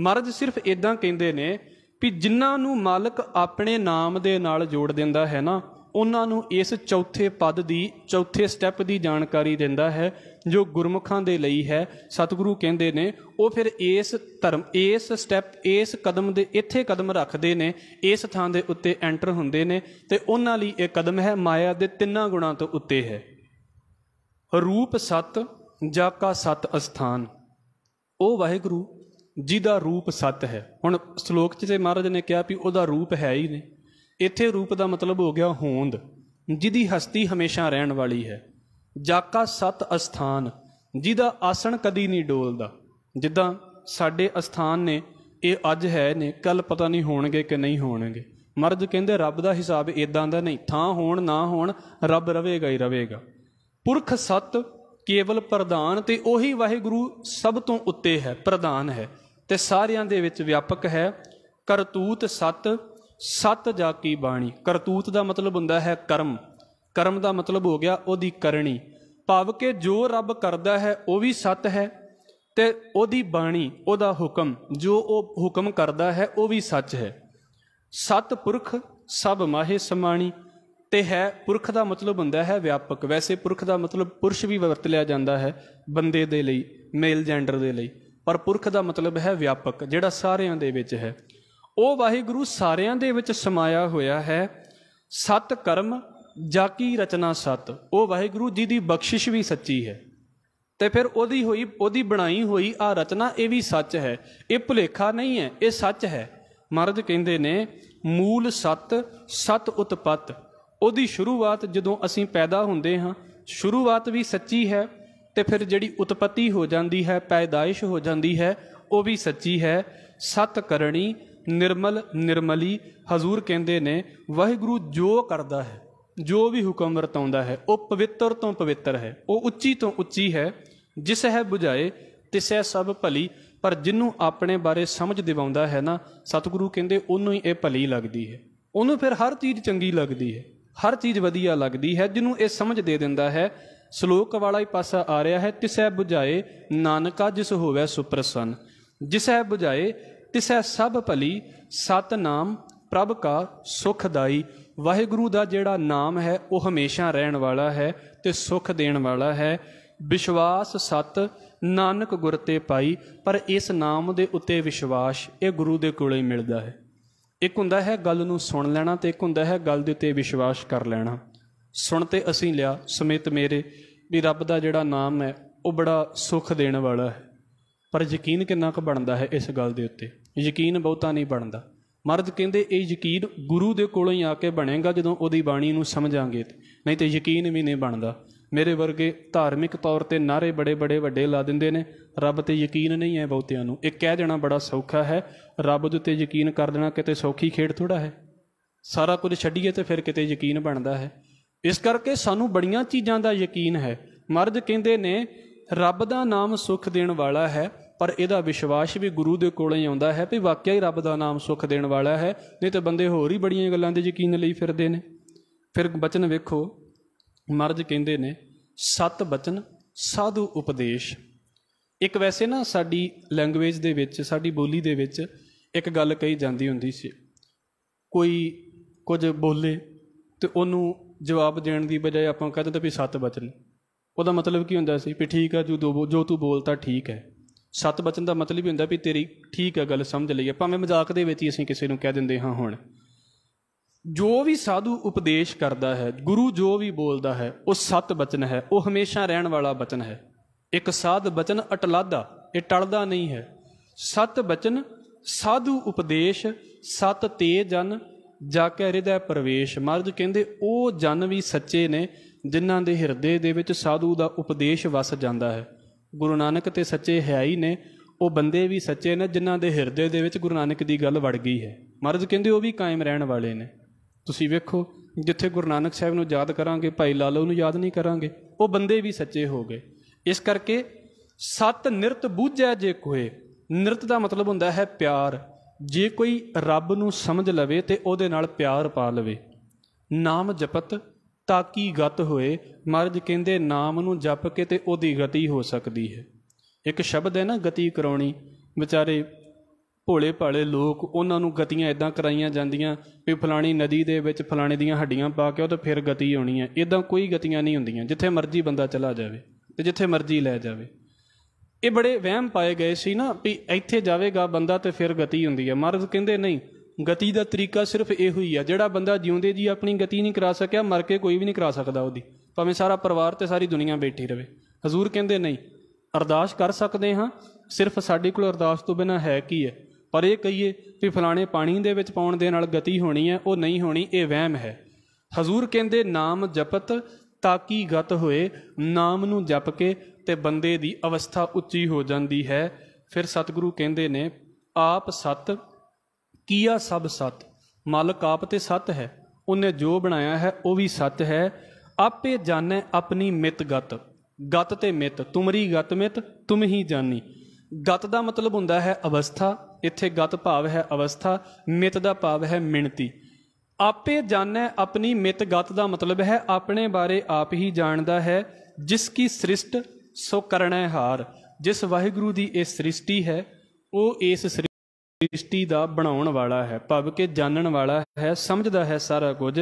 ਮਰਦ ਸਿਰਫ ਇਦਾਂ ਕਹਿੰਦੇ ਨੇ ਵੀ ਜਿਨ੍ਹਾਂ ਨੂੰ ਮਾਲਕ ਆਪਣੇ ਨਾਮ ਦੇ ਨਾਲ ਜੋੜ ਦਿੰਦਾ ਹੈ ਨਾ ਉਹਨਾਂ ਨੂੰ ਇਸ ਚੌਥੇ ਪਦ ਦੀ ਚੌਥੇ ਸਟੈਪ ਦੀ ਜਾਣਕਾਰੀ ਦਿੰਦਾ ਹੈ ਜੋ ਗੁਰਮੁਖਾਂ ਦੇ ਲਈ ਹੈ ਸਤਿਗੁਰੂ ਕਹਿੰਦੇ ਨੇ ਉਹ ਫਿਰ ਇਸ ਧਰਮ ਇਸ ਸਟੈਪ ਇਸ ਕਦਮ ਦੇ ਇੱਥੇ ਕਦਮ ਰੱਖਦੇ ਨੇ ਇਸ ਥਾਂ ਦੇ ਉੱਤੇ ਐਂਟਰ ਹੁੰਦੇ ਨੇ ਤੇ ਉਹਨਾਂ ਲਈ ਇਹ ਕਦਮ ਹੈ ਮਾਇਆ ਦੇ ਤਿੰਨਾਂ ਗੁਣਾਂ ਤੋਂ ਉੱਤੇ ਹੈ ਰੂਪ ਸਤ ਜਾ ਕਾ ਸਤ ਅਸਥਾਨ ਉਹ ਵਾਹਿਗੁਰੂ ਜਿਹਦਾ ਰੂਪ ਸਤ ਹੈ ਹੁਣ ਸ਼ਲੋਕ 'ਚ ਤੇ ਮਹਾਰਾਜ ਨੇ ਕਿਹਾ ਵੀ ਉਹਦਾ ਰੂਪ ਹੈ ਹੀ ਨਹੀਂ ਇੱਥੇ ਰੂਪ ਦਾ ਮਤਲਬ ਹੋ ਗਿਆ ਹੋਂਦ ਜਿਹਦੀ ਹਸਤੀ ਹਮੇਸ਼ਾ ਰਹਿਣ ਵਾਲੀ ਹੈ ਜਾਕਾ ਸਤ ਅਸਥਾਨ ਜਿਹਦਾ ਆਸਣ ਕਦੀ ਨਹੀਂ ਡੋਲਦਾ ਜਿੱਦਾਂ ਸਾਡੇ ਅਸਥਾਨ ਨੇ ਇਹ ਅੱਜ ਹੈ ਨੇ ਕੱਲ ਪਤਾ ਨਹੀਂ ਹੋਣਗੇ ਕਿ ਨਹੀਂ ਹੋਣਗੇ ਮਰਦ ਕਹਿੰਦੇ ਰੱਬ ਦਾ ਹਿਸਾਬ ਇਦਾਂ ਦਾ ਨਹੀਂ ਥਾਂ ਹੋਣ ਨਾ ਹੋਣ ਰੱਬ ਰਵੇਗਾ ਹੀ ਰਵੇਗਾ ਪੁਰਖ ਸਤ ਕੇਵਲ ਪ੍ਰਧਾਨ ਤੇ ਉਹੀ ਵਾਹਿਗੁਰੂ ਸਭ ਤੋਂ ਉੱਤੇ ਹੈ ਪ੍ਰਧਾਨ ਹੈ ਤੇ ਸਾਰਿਆਂ ਦੇ ਵਿੱਚ ਵਿਆਪਕ ਹੈ ਕਰਤੂਤ ਸਤ ਸਤ ਜਾ ਕੀ ਬਾਣੀ ਕਰਤੂਤ ਦਾ ਮਤਲਬ ਹੁੰਦਾ ਹੈ ਕਰਮ ਕਰਮ ਦਾ ਮਤਲਬ ਹੋ ਗਿਆ ਉਹਦੀ ਕਰਨੀ ਭਾਵ ਕਿ ਜੋ ਰੱਬ ਕਰਦਾ ਹੈ ਉਹ ਵੀ ਸਤ ਹੈ ਤੇ ਉਹਦੀ ਬਾਣੀ ਉਹਦਾ ਹੁਕਮ ਜੋ ਉਹ ਹੁਕਮ ਕਰਦਾ ਹੈ ਉਹ ਵੀ ਸੱਚ ਹੈ ਸਤ ਪੁਰਖ ਸਭ ਮਾਹੇ ਸਮਾਣੀ ਤੇ ਹੈ ਪੁਰਖ ਦਾ ਮਤਲਬ ਹੁੰਦਾ ਹੈ ਵਿਆਪਕ ਵੈਸੇ ਪੁਰਖ ਦਾ ਮਤਲਬ ਪੁਰਸ਼ ਵੀ ਵਰਤ ਲਿਆ ਜਾਂਦਾ ਹੈ ਬੰਦੇ ਦੇ ਲਈ ਮੇਲ ਜੈਂਡਰ ਦੇ ਲਈ ਪਰ ਪੁਰਖ ਦਾ ਮਤਲਬ ਹੈ ਵਿਆਪਕ ਜਿਹੜਾ ਸਾਰਿਆਂ ਦੇ ਵਿੱਚ ਹੈ ਉਹ ਵਾਹਿਗੁਰੂ ਸਾਰਿਆਂ ਦੇ ਵਿੱਚ ਸਮਾਇਆ ਹੋਇਆ ਹੈ ਸਤ ਕਰਮ ਜਾ ਕੀ ਰਚਨਾ ਸਤ ਉਹ ਵਾਹਿਗੁਰੂ ਜੀ ਦੀ ਬਖਸ਼ਿਸ਼ ਵੀ ਸੱਚੀ ਹੈ ਤੇ ਫਿਰ ਉਹਦੀ ਹੋਈ ਉਹਦੀ ਬਣਾਈ ਹੋਈ ਆ ਰਚਨਾ ਇਹ ਵੀ ਸੱਚ ਹੈ ਇਹ ਭੁਲੇਖਾ ਨਹੀਂ ਹੈ ਇਹ ਸੱਚ ਹੈ ਮਹਾਰਾਜ ਕਹਿੰਦੇ ਨੇ ਮੂਲ ਸਤ ਸਤ ਉਤਪਤ ਉਹਦੀ ਸ਼ੁਰੂਆਤ ਜਦੋਂ ਅਸੀਂ ਪੈਦਾ ਹੁੰਦੇ ਹਾਂ ਸ਼ੁਰੂਆਤ ਵੀ ਸੱਚੀ ਹੈ ਤੇ ਫਿਰ ਜਿਹੜੀ ਉਤਪਤੀ ਹੋ ਜਾਂਦੀ ਹੈ ਪੈਦਾਇਸ਼ ਹੋ ਜਾਂਦੀ ਹੈ ਉਹ ਵੀ ਸੱਚੀ ਹੈ ਸਤ ਕਰਣੀ ਨਿਰਮਲ ਨਿਰਮਲੀ ਹਜ਼ੂਰ ਕਹਿੰਦੇ ਨੇ ਵਾਹਿਗੁਰੂ ਜੋ ਕਰਦਾ ਹੈ ਜੋ ਵੀ ਹੁਕਮ ਵਰਤਾਉਂਦਾ ਹੈ ਉਹ ਪਵਿੱਤਰ ਤੋਂ ਪਵਿੱਤਰ ਹੈ ਉਹ ਉੱਚੀ ਤੋਂ ਉੱਚੀ ਹੈ ਜਿਸ ਹੈ 부ਝਾਏ ਤਿਸੈ ਸਭ ਭਲੀ ਪਰ ਜਿੰਨੂੰ ਆਪਣੇ ਬਾਰੇ ਸਮਝ ਦਿਵਾਉਂਦਾ ਹੈ ਨਾ ਸਤਿਗੁਰੂ ਕਹਿੰਦੇ ਉਹਨੂੰ ਹੀ ਇਹ ਭਲੀ ਲੱਗਦੀ ਹੈ ਉਹਨੂੰ ਫਿਰ ਹਰ ਚੀਜ਼ ਚੰਗੀ ਲੱਗਦੀ ਹੈ ਹਰ ਚੀਜ਼ ਵਧੀਆ ਲੱਗਦੀ ਹੈ ਜਿਹਨੂੰ ਇਹ ਸਮਝ ਦੇ ਦਿੰਦਾ ਹੈ ਸ਼ਲੋਕ ਵਾਲਾ ਹੀ ਪਾਸਾ ਆ ਰਿਹਾ ਹੈ ਤਿਸੈ 부ਝਾਏ ਨਾਨਕਾ ਜਿਸ ਹੋਵੇ ਸੁਪਰਸਨ ਜਿਸੈ 부ਝਾਏ ਤਿਸੈ ਸਭ ਭਲੀ ਸਤ ਨਾਮ ਪ੍ਰਭ ਕਾ ਸੁਖਦਾਈ ਵਾਹਿਗੁਰੂ ਦਾ ਜਿਹੜਾ ਨਾਮ ਹੈ ਉਹ ਹਮੇਸ਼ਾ ਰਹਿਣ ਵਾਲਾ ਹੈ ਤੇ ਸੁਖ ਦੇਣ ਵਾਲਾ ਹੈ ਵਿਸ਼ਵਾਸ ਸਤ ਨਾਨਕ ਗੁਰ ਤੇ ਪਾਈ ਪਰ ਇਸ ਨਾਮ ਦੇ ਉੱਤੇ ਵਿਸ਼ਵਾਸ ਇਹ ਗੁਰੂ ਦੇ ਕੋਲੇ ਹੀ ਮਿਲਦਾ ਹੈ ਇੱਕ ਹੁੰਦਾ ਹੈ ਗੱਲ ਨੂੰ ਸੁਣ ਲੈਣਾ ਤੇ ਇੱਕ ਹੁੰਦਾ ਹੈ ਗੱਲ ਦੇ ਉੱਤੇ ਵਿਸ਼ਵਾਸ ਕਰ ਲੈਣਾ ਸੁਣ ਤੇ ਅਸੀਂ ਲਿਆ ਸਮੇਤ ਮੇਰੇ ਵੀ ਰੱਬ ਦਾ ਜਿਹੜਾ ਨਾਮ ਹੈ ਉਹ ਬੜਾ ਸੁਖ ਦੇਣ ਵਾਲਾ ਹੈ ਪਰ ਯਕੀਨ ਕਿੰਨਾ ਕੁ ਬਣਦਾ ਹੈ ਇਸ ਗੱਲ ਦੇ ਉੱਤੇ ਯਕੀਨ ਬਹੁਤਾ ਨਹੀਂ ਬਣਦਾ ਮਰਦ ਕਹਿੰਦੇ ਇਹ ਯਕੀਨ ਗੁਰੂ ਦੇ ਕੋਲੋਂ ਹੀ ਆ ਕੇ ਬਣੇਗਾ ਜਦੋਂ ਉਹਦੀ ਬਾਣੀ ਨੂੰ ਸਮਝਾਂਗੇ ਨਹੀਂ ਤੇ ਯਕੀਨ ਵੀ ਨਹੀਂ ਬਣਦਾ ਮੇਰੇ ਵਰਗੇ ਧਾਰਮਿਕ ਤੌਰ ਤੇ ਨਾਰੇ ਬੜੇ ਬੜੇ ਵੱਡੇ ਲਾ ਦਿੰਦੇ ਨੇ ਰੱਬ ਤੇ ਯਕੀਨ ਨਹੀਂ ਹੈ ਬਹੁਤਿਆਂ ਨੂੰ ਇਹ ਕਹਿ ਦੇਣਾ ਬੜਾ ਸੌਖਾ ਹੈ ਰੱਬ ਦੇ ਉੱਤੇ ਯਕੀਨ ਕਰ ਦੇਣਾ ਕਿਤੇ ਸੌਖੀ ਖੇਡ ਥੋੜਾ ਹੈ ਸਾਰਾ ਕੁਝ ਛੱਡੀਏ ਤੇ ਫਿਰ ਕਿਤੇ ਯਕੀਨ ਬਣਦਾ ਹੈ ਇਸ ਕਰਕੇ ਸਾਨੂੰ ਬੜੀਆਂ ਚੀਜ਼ਾਂ ਦਾ ਯਕੀਨ ਹੈ ਮਰਦ ਕਹਿੰਦੇ ਨੇ ਰੱਬ ਦਾ ਨਾਮ ਸੁਖ ਦੇਣ ਵਾਲਾ ਹੈ ਪਰ ਇਹਦਾ ਵਿਸ਼ਵਾਸ ਵੀ ਗੁਰੂ ਦੇ ਕੋਲ ਹੀ ਆਉਂਦਾ ਹੈ ਵੀ ਵਾਕਿਆ ਹੀ ਰੱਬ ਦਾ ਨਾਮ ਸੁਖ ਦੇਣ ਵਾਲਾ ਹੈ ਨਹੀਂ ਤੇ ਬੰਦੇ ਹੋਰ ਹੀ ਬੜੀਆਂ ਗੱਲਾਂ ਦੇ ਯਕੀਨ ਲਈ ਫਿਰਦੇ ਨੇ ਫਿਰ ਬਚਨ ਵੇਖੋ ਮਰਜ ਕਹਿੰਦੇ ਨੇ ਸਤ ਬਚਨ ਸਾਧੂ ਉਪਦੇਸ਼ ਇੱਕ ਵੈਸੇ ਨਾ ਸਾਡੀ ਲੈਂਗੁਏਜ ਦੇ ਵਿੱਚ ਸਾਡੀ ਬੋਲੀ ਦੇ ਵਿੱਚ ਇੱਕ ਗੱਲ ਕਹੀ ਜਾਂਦੀ ਹੁੰਦੀ ਸੀ ਕੋਈ ਕੁਝ ਬੋਲੇ ਤੇ ਉਹਨੂੰ ਜਵਾਬ ਦੇਣ ਦੀ ਬਜਾਏ ਆਪਾਂ ਕਹਿੰਦੇ ਤਾਂ ਵੀ ਸਤ ਬਚਨ ਉਹਦਾ ਮਤਲਬ ਕੀ ਹੁੰਦਾ ਸੀ ਵੀ ਠੀਕ ਆ ਜੋ ਜੋ ਤੂੰ ਬੋਲਤਾ ਠੀਕ ਹੈ ਸਤ ਬਚਨ ਦਾ ਮਤਲਬ ਹੀ ਹੁੰਦਾ ਵੀ ਤੇਰੀ ਠੀਕ ਹੈ ਗੱਲ ਸਮਝ ਲਈਏ ਭਾਵੇਂ ਮਜ਼ਾਕ ਦੇ ਵਿੱਚ ਹੀ ਅਸੀਂ ਕਿਸੇ ਨੂੰ ਕਹਿ ਦਿੰਦੇ ਹਾਂ ਹੁਣ ਜੋ ਵੀ ਸਾਧੂ ਉਪਦੇਸ਼ ਕਰਦਾ ਹੈ ਗੁਰੂ ਜੋ ਵੀ ਬੋਲਦਾ ਹੈ ਉਹ ਸਤ ਬਚਨ ਹੈ ਉਹ ਹਮੇਸ਼ਾ ਰਹਿਣ ਵਾਲਾ ਬਚਨ ਹੈ ਇੱਕ ਸਾਧ ਬਚਨ ਅਟਲਾਦਾ ਇਹ ਟਲਦਾ ਨਹੀਂ ਹੈ ਸਤ ਬਚਨ ਸਾਧੂ ਉਪਦੇਸ਼ ਸਤ ਤੇ ਜਨ ਜਾ ਕੇ ਹਿਰਦੇ ਪ੍ਰਵੇਸ਼ ਮਰਦ ਕਹਿੰਦੇ ਉਹ ਜਨ ਵੀ ਸੱਚੇ ਨੇ ਜਿਨ੍ਹਾਂ ਦੇ ਹਿਰਦੇ ਦੇ ਵਿੱਚ ਸਾਧੂ ਦਾ ਉਪਦੇਸ਼ ਵਸ ਜਾਂਦਾ ਹੈ ਗੁਰੂ ਨਾਨਕ ਤੇ ਸੱਚੇ ਹੈ ਹੀ ਨੇ ਉਹ ਬੰਦੇ ਵੀ ਸੱਚੇ ਨੇ ਜਿਨ੍ਹਾਂ ਦੇ ਹਿਰਦੇ ਦੇ ਵਿੱਚ ਗੁਰੂ ਨਾਨਕ ਦੀ ਗੱਲ ਵੜ ਗਈ ਹੈ ਮਹਾਰਾਜ ਕਹਿੰਦੇ ਉਹ ਵੀ ਕਾਇਮ ਰਹਿਣ ਵਾਲੇ ਨੇ ਤੁਸੀਂ ਵੇਖੋ ਜਿੱਥੇ ਗੁਰੂ ਨਾਨਕ ਸਾਹਿਬ ਨੂੰ ਯਾਦ ਕਰਾਂਗੇ ਭਾਈ ਲਾਲੋ ਨੂੰ ਯਾਦ ਨਹੀਂ ਕਰਾਂਗੇ ਉਹ ਬੰਦੇ ਵੀ ਸੱਚੇ ਹੋ ਗਏ ਇਸ ਕਰਕੇ ਸਤ ਨਿਰਤ ਬੂਝੈ ਜੇ ਕੋਏ ਨਿਰਤ ਦਾ ਮਤਲਬ ਹੁੰਦਾ ਹੈ ਪਿਆਰ ਜੇ ਕੋਈ ਰੱਬ ਨੂੰ ਸਮਝ ਲਵੇ ਤੇ ਉਹਦੇ ਨਾਲ ਪਿਆਰ ਪਾ ਲਵੇ ਨਾਮ ਜਪਤ ਤਾਂ ਕੀ ਗਤ ਹੋਏ ਮਰਜ ਕਹਿੰਦੇ ਨਾਮ ਨੂੰ ਜਪ ਕੇ ਤੇ ਉਹਦੀ ਗਤੀ ਹੋ ਸਕਦੀ ਹੈ ਇੱਕ ਸ਼ਬਦ ਹੈ ਨਾ ਗਤੀ ਕਰਾਉਣੀ ਵਿਚਾਰੇ ਭੋਲੇ ਭਾਲੇ ਲੋਕ ਉਹਨਾਂ ਨੂੰ ਗਤੀਆਂ ਇਦਾਂ ਕਰਾਈਆਂ ਜਾਂਦੀਆਂ ਵੀ ਫਲਾਣੀ ਨਦੀ ਦੇ ਵਿੱਚ ਫਲਾਣੇ ਦੀਆਂ ਹੱਡੀਆਂ ਪਾ ਕੇ ਉਹ ਤਾਂ ਫਿਰ ਗਤੀ ਹੋਣੀ ਹੈ ਇਦਾਂ ਕੋਈ ਗਤੀਆਂ ਨਹੀਂ ਹੁੰਦੀਆਂ ਜਿੱਥੇ ਮਰਜ਼ੀ ਬੰਦਾ ਚਲਾ ਜਾਵੇ ਤੇ ਜਿੱਥੇ ਮਰਜ਼ੀ ਲੈ ਜਾਵੇ ਇਹ ਬੜੇ ਵਹਿਮ ਪਾਏ ਗਏ ਸੀ ਨਾ ਵੀ ਇੱਥੇ ਜਾਵੇਗਾ ਬੰਦਾ ਤੇ ਫਿਰ ਗਤੀ ਹੁੰਦੀ ਹੈ ਮਹਾਰਾਜ ਕਹਿੰਦੇ ਨਹੀਂ ਗਤੀ ਦਾ ਤਰੀਕਾ ਸਿਰਫ ਇਹੋ ਹੀ ਆ ਜਿਹੜਾ ਬੰਦਾ ਜਿਉਂਦੇ ਜੀ ਆਪਣੀ ਗਤੀ ਨਹੀਂ ਕਰਾ ਸਕਿਆ ਮਰ ਕੇ ਕੋਈ ਵੀ ਨਹੀਂ ਕਰਾ ਸਕਦਾ ਉਹਦੀ ਭਾਵੇਂ ਸਾਰਾ ਪਰਿਵਾਰ ਤੇ ਸਾਰੀ ਦੁਨੀਆ ਬੈਠੀ ਰਵੇ ਹਜ਼ੂਰ ਕਹਿੰਦੇ ਨਹੀਂ ਅਰਦਾਸ ਕਰ ਸਕਦੇ ਹਾਂ ਸਿਰਫ ਸਾਡੇ ਕੋਲ ਅਰਦਾਸ ਤੋਂ ਬਿਨਾ ਹੈ ਕੀ ਹੈ ਪਰ ਇਹ ਕਹੀਏ ਕਿ ਫਲਾਣੇ ਪਾਣੀ ਦੇ ਵਿੱਚ ਪਾਉਣ ਦੇ ਨਾਲ ਗਤੀ ਹੋਣੀ ਹੈ ਉਹ ਨਹੀਂ ਹੋਣੀ ਇਹ ਵਹਿਮ ਹੈ ਹਜ਼ੂਰ ਕਹਿੰਦੇ ਨਾਮ ਜਪਤ ਤਾਂ ਕੀ ਗਤ ਹੋਏ ਨਾਮ ਨੂੰ ਜਪ ਕੇ ਤੇ ਬੰਦੇ ਦੀ ਅਵਸਥਾ ਉੱਚੀ ਹੋ ਜਾਂਦੀ ਹੈ ਫਿਰ ਸਤਿਗੁਰੂ ਕਹਿੰਦੇ ਨੇ ਆਪ ਸਤ ਕੀਆ ਸਭ ਸਤ ਮਾਲਕ ਆਪ ਤੇ ਸਤ ਹੈ ਉਹਨੇ ਜੋ ਬਣਾਇਆ ਹੈ ਉਹ ਵੀ ਸਤ ਹੈ ਆਪੇ ਜਾਣੈ ਆਪਣੀ ਮਿਤ ਗਤ ਗਤ ਤੇ ਮਿਤ ਤੁਮਰੀ ਗਤ ਮਿਤ ਤੁਮ ਹੀ ਜਾਣੀ ਗਤ ਦਾ ਮਤਲਬ ਹੁੰਦਾ ਹੈ ਅਵਸਥਾ ਇੱਥੇ ਗਤ ਭਾਵ ਹੈ ਅਵਸਥਾ ਮਿਤ ਦਾ ਭਾਵ ਹੈ ਮਿਣਤੀ ਆਪੇ ਜਾਣੈ ਆਪਣੀ ਮਿਤ ਗਤ ਦਾ ਮਤਲਬ ਹੈ ਆਪਣੇ ਬਾਰੇ ਆਪ ਹੀ ਜਾਣਦਾ ਹੈ ਜਿਸ ਕੀ ਸ੍ਰਿਸ਼ਟ ਸੋ ਕਰਣੈ ਹਾਰ ਜਿਸ ਵਾਹਿਗੁਰੂ ਦੀ ਇਹ ਸ੍ਰਿਸ਼ਟੀ ਹੈ ਉਹ ਇਸ ਸ੍ਰਿਸ਼ਟੀ ਦਾ ਬਣਾਉਣ ਵਾਲਾ ਹੈ ਭਵ ਕੇ ਜਾਣਨ ਵਾਲਾ ਹੈ ਸਮਝਦਾ ਹੈ ਸਾਰਾ ਕੁਝ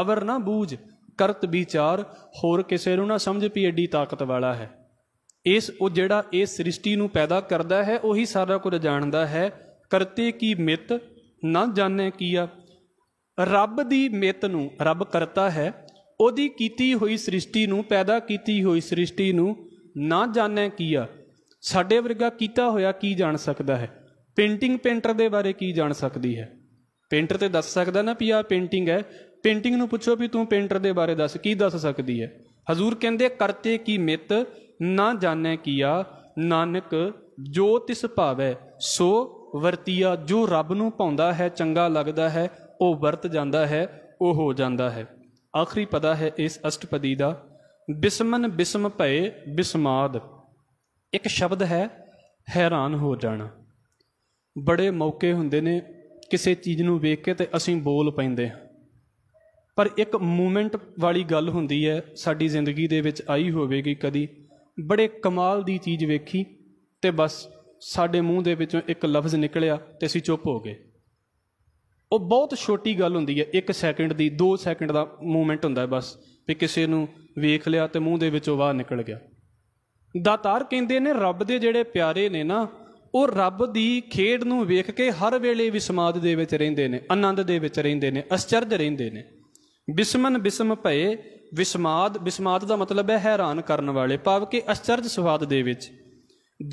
ਅਵਰ ਨਾ ਬੂਝ ਕਰਤ ਵਿਚਾਰ ਹੋਰ ਕਿਸੇ ਨੂੰ ਨਾ ਸਮਝ ਪੀ ਐਡੀ ਤਾਕਤ ਵਾਲਾ ਹੈ ਇਸ ਉਹ ਜਿਹੜਾ ਇਹ ਸ੍ਰਿਸ਼ਟੀ ਨੂੰ ਪੈਦਾ ਕਰਦਾ ਹੈ ਉਹੀ ਸਾਰਾ ਕੁਝ ਜਾਣਦਾ ਹੈ ਕਰਤੇ ਕੀ ਮਿਤ ਨਾ ਜਾਣੇ ਕੀਆ ਰੱਬ ਦੀ ਮਿਤ ਨੂੰ ਰੱਬ ਕਰਤਾ ਹੈ ਉਹਦੀ ਕੀਤੀ ਹੋਈ ਸ੍ਰਿਸ਼ਟੀ ਨੂੰ ਪੈਦਾ ਕੀਤੀ ਹੋਈ ਸ੍ਰਿਸ਼ਟੀ ਨੂੰ ਨਾ ਜਾਣੇ ਕੀਆ ਸਾਡੇ ਵਰਗਾ ਕੀਤਾ ਹੋਇਆ ਕੀ ਜਾਣ ਸਕਦਾ ਹੈ ਪੇਂਟਿੰਗ ਪੇਂਟਰ ਦੇ ਬਾਰੇ ਕੀ ਜਾਣ ਸਕਦੀ ਹੈ ਪੇਂਟਰ ਤੇ ਦੱਸ ਸਕਦਾ ਨਾ ਵੀ ਆ ਪੇਂਟਿੰਗ ਹੈ ਪੇਂਟਿੰਗ ਨੂੰ ਪੁੱਛੋ ਵੀ ਤੂੰ ਪੇਂਟਰ ਦੇ ਬਾਰੇ ਦੱਸ ਕੀ ਦੱਸ ਸਕਦੀ ਹੈ ਹਜ਼ੂਰ ਕਹਿੰਦੇ ਕਰਤੇ ਕੀ ਮਿਤ ਨਾ ਜਾਣੈ ਕੀਆ ਨਾਨਕ ਜੋ ਤਿਸ ਭਾਵੈ ਸੋ ਵਰਤੀਆ ਜੋ ਰੱਬ ਨੂੰ ਪਾਉਂਦਾ ਹੈ ਚੰਗਾ ਲੱਗਦਾ ਹੈ ਉਹ ਵਰਤ ਜਾਂਦਾ ਹੈ ਉਹ ਹੋ ਜਾਂਦਾ ਹੈ ਆਖਰੀ ਪਦਾ ਹੈ ਇਸ ਅਸ਼ਟਪਦੀ ਦਾ ਬਿਸਮਨ ਬਿਸਮ ਭਏ ਬਿਸਮਾਦ ਇੱਕ ਸ਼ਬਦ ਹੈ ਹੈਰਾਨ ਹੋ ਜਾਣਾ ਬੜੇ ਮੌਕੇ ਹੁੰਦੇ ਨੇ ਕਿਸੇ ਚੀਜ਼ ਨੂੰ ਵੇਖ ਕੇ ਤੇ ਅਸੀਂ ਬੋਲ ਪੈਂਦੇ ਹਾਂ ਪਰ ਇੱਕ ਮੂਮੈਂਟ ਵਾਲੀ ਗੱਲ ਹੁੰਦੀ ਹੈ ਸਾਡੀ ਜ਼ਿੰਦਗੀ ਦੇ ਵਿੱਚ ਆਈ ਹੋਵੇਗੀ ਕਦੀ ਬੜੇ ਕਮਾਲ ਦੀ ਚੀਜ਼ ਵੇਖੀ ਤੇ ਬਸ ਸਾਡੇ ਮੂੰਹ ਦੇ ਵਿੱਚੋਂ ਇੱਕ ਲਫ਼ਜ਼ ਨਿਕਲਿਆ ਤੇ ਅਸੀਂ ਚੁੱਪ ਹੋ ਗਏ ਉਹ ਬਹੁਤ ਛੋਟੀ ਗੱਲ ਹੁੰਦੀ ਹੈ 1 ਸੈਕਿੰਡ ਦੀ 2 ਸੈਕਿੰਡ ਦਾ ਮੂਮੈਂਟ ਹੁੰਦਾ ਹੈ ਬਸ ਵੀ ਕਿਸੇ ਨੂੰ ਵੇਖ ਲਿਆ ਤੇ ਮੂੰਹ ਦੇ ਵਿੱਚੋਂ ਬਾਹਰ ਨਿਕਲ ਗਿਆ ਦਾਤਾਰ ਕਹਿੰਦੇ ਨੇ ਰੱਬ ਦੇ ਜਿਹੜੇ ਪਿਆਰੇ ਨੇ ਨਾ ਉਹ ਰੱਬ ਦੀ ਖੇਡ ਨੂੰ ਵੇਖ ਕੇ ਹਰ ਵੇਲੇ ਵਿਸਮਾਦ ਦੇ ਵਿੱਚ ਰਹਿੰਦੇ ਨੇ ਆਨੰਦ ਦੇ ਵਿੱਚ ਰਹਿੰਦੇ ਨੇ ਅਚਰਜ ਰਹਿੰਦੇ ਨੇ ਬਿਸਮਨ ਬਿਸਮ ਭਏ ਵਿਸਮਾਦ ਵਿਸਮਾਦ ਦਾ ਮਤਲਬ ਹੈ ਹੈਰਾਨ ਕਰਨ ਵਾਲੇ ਭਾਵ ਕਿ ਅਚਰਜ ਸਵਾਦ ਦੇ ਵਿੱਚ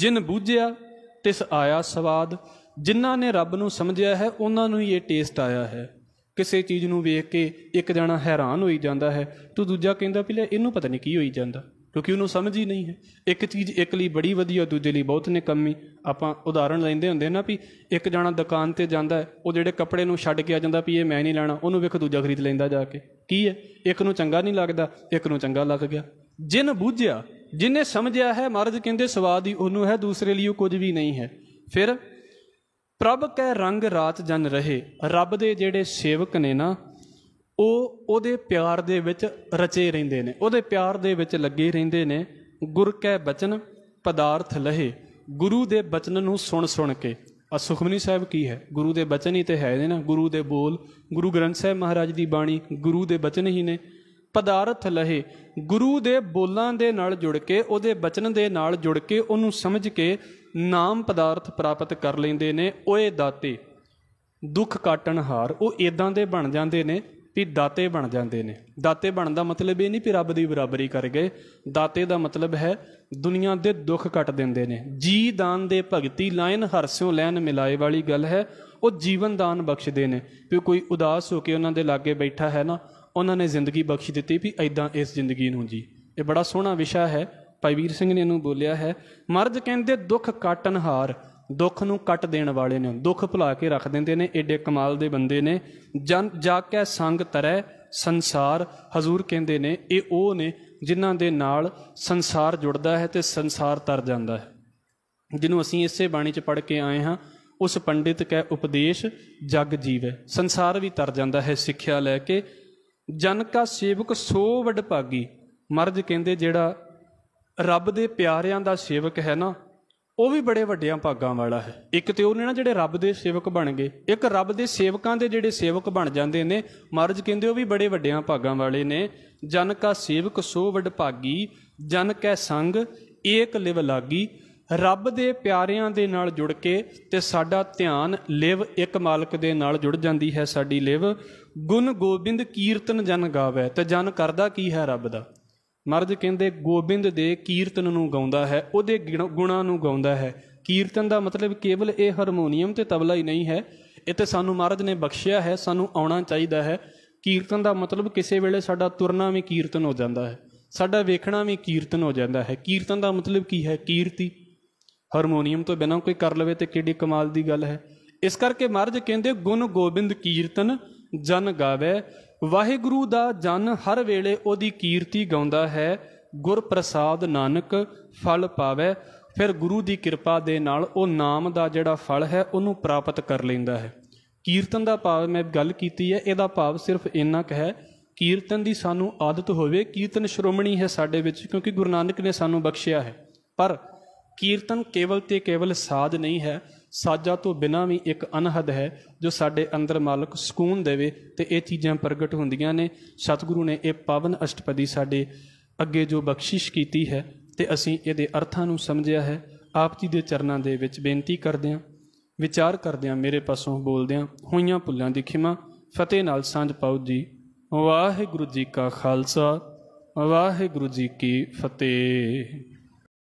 ਜਿਨ ਬੂਝਿਆ ਤਿਸ ਆਇਆ ਸਵਾਦ ਜਿਨ੍ਹਾਂ ਨੇ ਰੱਬ ਨੂੰ ਸਮਝਿਆ ਹੈ ਉਹਨਾਂ ਨੂੰ ਇਹ ਟੇਸਟ ਆਇਆ ਹੈ ਕਿਸੇ ਚੀਜ਼ ਨੂੰ ਵੇਖ ਕੇ ਇੱਕ ਜਣਾ ਹੈਰਾਨ ਹੋਈ ਜਾਂਦਾ ਹੈ ਤੂੰ ਦੂਜਾ ਕਹਿੰਦਾ ਵੀ ਇਹਨੂੰ ਪਤਾ ਨਹੀਂ ਕੀ ਹੋਈ ਜਾਂਦਾ ਕਿਉਂਕਿ ਉਹਨੂੰ ਸਮਝ ਹੀ ਨਹੀਂ ਹੈ ਇੱਕ ਚੀਜ਼ ਇੱਕ ਲਈ ਬੜੀ ਵਧੀਆ ਦੂਜੇ ਲਈ ਬਹੁਤ ਨਿਕੰਮੀ ਆਪਾਂ ਉਦਾਹਰਣ ਲੈਂਦੇ ਹੁੰਦੇ ਨਾ ਵੀ ਇੱਕ ਜਾਣਾ ਦੁਕਾਨ ਤੇ ਜਾਂਦਾ ਉਹ ਜਿਹੜੇ ਕੱਪੜੇ ਨੂੰ ਛੱਡ ਕੇ ਆ ਜਾਂਦਾ ਵੀ ਇਹ ਮੈਂ ਨਹੀਂ ਲੈਣਾ ਉਹਨੂੰ ਵੇਖ ਦੂਜਾ ਖਰੀਦ ਲੈਂਦਾ ਜਾ ਕੇ ਕੀ ਹੈ ਇੱਕ ਨੂੰ ਚੰਗਾ ਨਹੀਂ ਲੱਗਦਾ ਇੱਕ ਨੂੰ ਚੰਗਾ ਲੱਗ ਗਿਆ ਜਿਨ ਬੁੱਝਿਆ ਜਿਨੇ ਸਮਝਿਆ ਹੈ ਮਹਾਰਾਜ ਕਹਿੰਦੇ ਸਵਾਦ ਹੀ ਉਹਨੂੰ ਹੈ ਦੂਸਰੇ ਲਈ ਉਹ ਕੁਝ ਵੀ ਨਹੀਂ ਹੈ ਫਿਰ ਪ੍ਰਭ ਕੈ ਰੰਗ ਰਾਤ ਜਨ ਰਹੇ ਰੱਬ ਦੇ ਜਿਹੜੇ ਸੇਵਕ ਨੇ ਨਾ ਉਹ ਉਹਦੇ ਪਿਆਰ ਦੇ ਵਿੱਚ ਰਚੇ ਰਹਿੰਦੇ ਨੇ ਉਹਦੇ ਪਿਆਰ ਦੇ ਵਿੱਚ ਲੱਗੇ ਰਹਿੰਦੇ ਨੇ ਗੁਰ ਕੈ ਬਚਨ ਪਦਾਰਥ ਲਹੇ ਗੁਰੂ ਦੇ ਬਚਨ ਨੂੰ ਸੁਣ ਸੁਣ ਕੇ ਆ ਸੁਖਮਨੀ ਸਾਹਿਬ ਕੀ ਹੈ ਗੁਰੂ ਦੇ ਬਚਨ ਹੀ ਤੇ ਹੈ ਨੇ ਨਾ ਗੁਰੂ ਦੇ ਬੋਲ ਗੁਰੂ ਗ੍ਰੰਥ ਸਾਹਿਬ ਮਹਾਰਾਜ ਦੀ ਬਾਣੀ ਗੁਰੂ ਦੇ ਬਚਨ ਹੀ ਨੇ ਪਦਾਰਥ ਲਹੇ ਗੁਰੂ ਦੇ ਬੋਲਾਂ ਦੇ ਨਾਲ ਜੁੜ ਕੇ ਉਹਦੇ ਬਚਨ ਦੇ ਨਾਲ ਜੁੜ ਕੇ ਉਹਨੂੰ ਸਮਝ ਕੇ ਨਾਮ ਪਦਾਰਥ ਪ੍ਰਾਪਤ ਕਰ ਲੈਂਦੇ ਨੇ ਓਏ ਦਾਤੇ ਦੁੱਖ ਕਾਟਣ ਹਾਰ ਉਹ ਇਦਾਂ ਦੇ ਬਣ ਜਾਂਦੇ ਨੇ ਵੀ ਦਾਤੇ ਬਣ ਜਾਂਦੇ ਨੇ ਦਾਤੇ ਬਣਨ ਦਾ ਮਤਲਬ ਇਹ ਨਹੀਂ ਕਿ ਰੱਬ ਦੀ ਬਰਾਬਰੀ ਕਰ ਗਏ ਦਾਤੇ ਦਾ ਮਤਲਬ ਹੈ ਦੁਨੀਆ ਦੇ ਦੁੱਖ ਕੱਟ ਦਿੰਦੇ ਨੇ ਜੀ ਦਾਨ ਦੇ ਭਗਤੀ ਲਾਇਨ ਹਰਸਿਓ ਲੈਨ ਮਿਲਾਏ ਵਾਲੀ ਗੱਲ ਹੈ ਉਹ ਜੀਵਨ ਦਾਨ ਬਖਸ਼ਦੇ ਨੇ ਵੀ ਕੋਈ ਉਦਾਸ ਹੋ ਕੇ ਉਹਨਾਂ ਦੇ ਲਾਗੇ ਬੈਠਾ ਹੈ ਨਾ ਉਹਨਾਂ ਨੇ ਜ਼ਿੰਦਗੀ ਬਖਸ਼ ਦਿੱਤੀ ਵੀ ਐਦਾਂ ਇਸ ਜ਼ਿੰਦਗੀ ਨੂੰ ਜੀ ਇਹ ਬੜਾ ਸੋਹਣਾ ਵਿਸ਼ਾ ਹੈ ਭਾਈ ਵੀਰ ਸਿੰਘ ਨੇ ਇਹਨੂੰ ਬੋਲਿਆ ਹੈ ਮਰਦ ਕਹਿੰਦੇ ਦੁੱਖ ਕਾਟਨ ਹਾਰ ਦੁੱਖ ਨੂੰ ਕੱਟ ਦੇਣ ਵਾਲੇ ਨੇ ਦੁੱਖ ਭੁਲਾ ਕੇ ਰੱਖ ਦਿੰਦੇ ਨੇ ਏਡੇ ਕਮਾਲ ਦੇ ਬੰਦੇ ਨੇ ਜਨ ਜਾ ਕੇ ਸੰਗ ਤਰੈ ਸੰਸਾਰ ਹਜ਼ੂਰ ਕਹਿੰਦੇ ਨੇ ਇਹ ਉਹ ਨੇ ਜਿਨ੍ਹਾਂ ਦੇ ਨਾਲ ਸੰਸਾਰ ਜੁੜਦਾ ਹੈ ਤੇ ਸੰਸਾਰ ਤਰ ਜਾਂਦਾ ਹੈ ਜਿਹਨੂੰ ਅਸੀਂ ਇਸੇ ਬਾਣੀ 'ਚ ਪੜ ਕੇ ਆਏ ਹਾਂ ਉਸ ਪੰਡਿਤ ਕੈ ਉਪਦੇਸ਼ ਜਗ ਜੀਵੈ ਸੰਸਾਰ ਵੀ ਤਰ ਜਾਂਦਾ ਹੈ ਸਿੱਖਿਆ ਲੈ ਕੇ ਜਨ ਕਾ ਸੇਵਕ ਸੋ ਵਡ ਭਾਗੀ ਮਰਜ ਕਹਿੰਦੇ ਜਿਹੜਾ ਰੱਬ ਦੇ ਪਿਆਰਿਆਂ ਦਾ ਸੇਵਕ ਹੈ ਨਾ ਉਹ ਵੀ ਬੜੇ ਵੱਡਿਆਂ ਭਾਗਾਂ ਵਾਲਾ ਹੈ ਇੱਕ ਤੇ ਉਹਨੇ ਨਾ ਜਿਹੜੇ ਰੱਬ ਦੇ ਸੇਵਕ ਬਣ ਗਏ ਇੱਕ ਰੱਬ ਦੇ ਸੇਵਕਾਂ ਦੇ ਜਿਹੜੇ ਸੇਵਕ ਬਣ ਜਾਂਦੇ ਨੇ ਮਹਾਰਜ ਕਹਿੰਦੇ ਉਹ ਵੀ ਬੜੇ ਵੱਡਿਆਂ ਭਾਗਾਂ ਵਾਲੇ ਨੇ ਜਨ ਕਾ ਸੇਵਕ ਸੋ ਵੱਡ ਭਾਗੀ ਜਨ ਕੈ ਸੰਗ ਏਕ ਲਿਵ ਲਾਗੀ ਰੱਬ ਦੇ ਪਿਆਰਿਆਂ ਦੇ ਨਾਲ ਜੁੜ ਕੇ ਤੇ ਸਾਡਾ ਧਿਆਨ ਲਿਵ ਇੱਕ ਮਾਲਕ ਦੇ ਨਾਲ ਜੁੜ ਜਾਂਦੀ ਹੈ ਸਾਡੀ ਲਿਵ ਗੁਣ ਗੋਬਿੰਦ ਕੀਰਤਨ ਜਨ ਗਾਵੇ ਤੇ ਜਨ ਕਰਦਾ ਕੀ ਹੈ ਰੱਬ ਦਾ ਮਹਾਰਾਜ ਕਹਿੰਦੇ ਗੋਬਿੰਦ ਦੇ ਕੀਰਤਨ ਨੂੰ ਗਾਉਂਦਾ ਹੈ ਉਹਦੇ ਗੁਣਾਂ ਨੂੰ ਗਾਉਂਦਾ ਹੈ ਕੀਰਤਨ ਦਾ ਮਤਲਬ ਕੇਵਲ ਇਹ ਹਾਰਮੋਨੀਅਮ ਤੇ ਤਬਲਾ ਹੀ ਨਹੀਂ ਹੈ ਇਹ ਤੇ ਸਾਨੂੰ ਮਹਾਰਾਜ ਨੇ ਬਖਸ਼ਿਆ ਹੈ ਸਾਨੂੰ ਆਉਣਾ ਚਾਹੀਦਾ ਹੈ ਕੀਰਤਨ ਦਾ ਮਤਲਬ ਕਿਸੇ ਵੇਲੇ ਸਾਡਾ ਤੁਰਨਾ ਵੀ ਕੀਰਤਨ ਹੋ ਜਾਂਦਾ ਹੈ ਸਾਡਾ ਵੇਖਣਾ ਵੀ ਕੀਰਤਨ ਹੋ ਜਾਂਦਾ ਹੈ ਕੀਰਤਨ ਦਾ ਮਤਲਬ ਕੀ ਹੈ ਕੀਰਤੀ ਹਾਰਮੋਨੀਅਮ ਤੋਂ ਬਿਨਾਂ ਕੋਈ ਕਰ ਲਵੇ ਤੇ ਕਿਹੜੀ ਕਮਾਲ ਦੀ ਗੱਲ ਹੈ ਇਸ ਕਰਕੇ ਮਹਾਰਾਜ ਕਹਿੰਦੇ ਗੁਣ ਗੋਬਿੰਦ ਕੀਰਤਨ ਜਨ ਗਾਵੇ ਵਾਹਿਗੁਰੂ ਦਾ ਜਨ ਹਰ ਵੇਲੇ ਉਹਦੀ ਕੀਰਤੀ ਗਾਉਂਦਾ ਹੈ ਗੁਰ ਪ੍ਰਸਾਦ ਨਾਨਕ ਫਲ ਪਾਵੇ ਫਿਰ ਗੁਰੂ ਦੀ ਕਿਰਪਾ ਦੇ ਨਾਲ ਉਹ ਨਾਮ ਦਾ ਜਿਹੜਾ ਫਲ ਹੈ ਉਹਨੂੰ ਪ੍ਰਾਪਤ ਕਰ ਲੈਂਦਾ ਹੈ ਕੀਰਤਨ ਦਾ ਭਾਵ ਮੈਂ ਗੱਲ ਕੀਤੀ ਹੈ ਇਹਦਾ ਭਾਵ ਸਿਰਫ ਇੰਨਾ ਕਹੇ ਹੈ ਕੀਰਤਨ ਦੀ ਸਾਨੂੰ ਆਦਤ ਹੋਵੇ ਕੀਰਤਨ ਸ਼੍ਰੋਮਣੀ ਹੈ ਸਾਡੇ ਵਿੱਚ ਕਿਉਂਕਿ ਗੁਰੂ ਨਾਨਕ ਨੇ ਸਾਨੂੰ ਬਖਸ਼ਿਆ ਹੈ ਪਰ ਕੀਰਤਨ ਕੇਵਲ ਤੇ ਕੇਵਲ ਸਾਧ ਨਹੀਂ ਹੈ ਸਾਜਾ ਤੋਂ ਬਿਨਾ ਵੀ ਇੱਕ ਅਨਹਦ ਹੈ ਜੋ ਸਾਡੇ ਅੰਦਰ ਮਾਲਕ ਸਕੂਨ ਦੇਵੇ ਤੇ ਇਹ ਚੀਜ਼ਾਂ ਪ੍ਰਗਟ ਹੁੰਦੀਆਂ ਨੇ ਸਤਿਗੁਰੂ ਨੇ ਇਹ ਪਵਨ ਅਸ਼ਟਪਦੀ ਸਾਡੇ ਅੱਗੇ ਜੋ ਬਖਸ਼ਿਸ਼ ਕੀਤੀ ਹੈ ਤੇ ਅਸੀਂ ਇਹਦੇ ਅਰਥਾਂ ਨੂੰ ਸਮਝਿਆ ਹੈ ਆਪ ਜੀ ਦੇ ਚਰਨਾਂ ਦੇ ਵਿੱਚ ਬੇਨਤੀ ਕਰਦੇ ਹਾਂ ਵਿਚਾਰ ਕਰਦੇ ਹਾਂ ਮੇਰੇ ਪਾਸੋਂ ਬੋਲਦੇ ਹਾਂ ਹੋਈਆਂ ਭੁੱਲਾਂ ਦੀ ਖਿਮਾ ਫਤਿਹ ਨਾਲ ਸਾਂਝ ਪਾਉ ਜੀ ਵਾਹਿਗੁਰੂ ਜੀ ਕਾ ਖਾਲਸਾ ਵਾਹਿਗੁਰੂ ਜੀ ਕੀ ਫਤਿਹ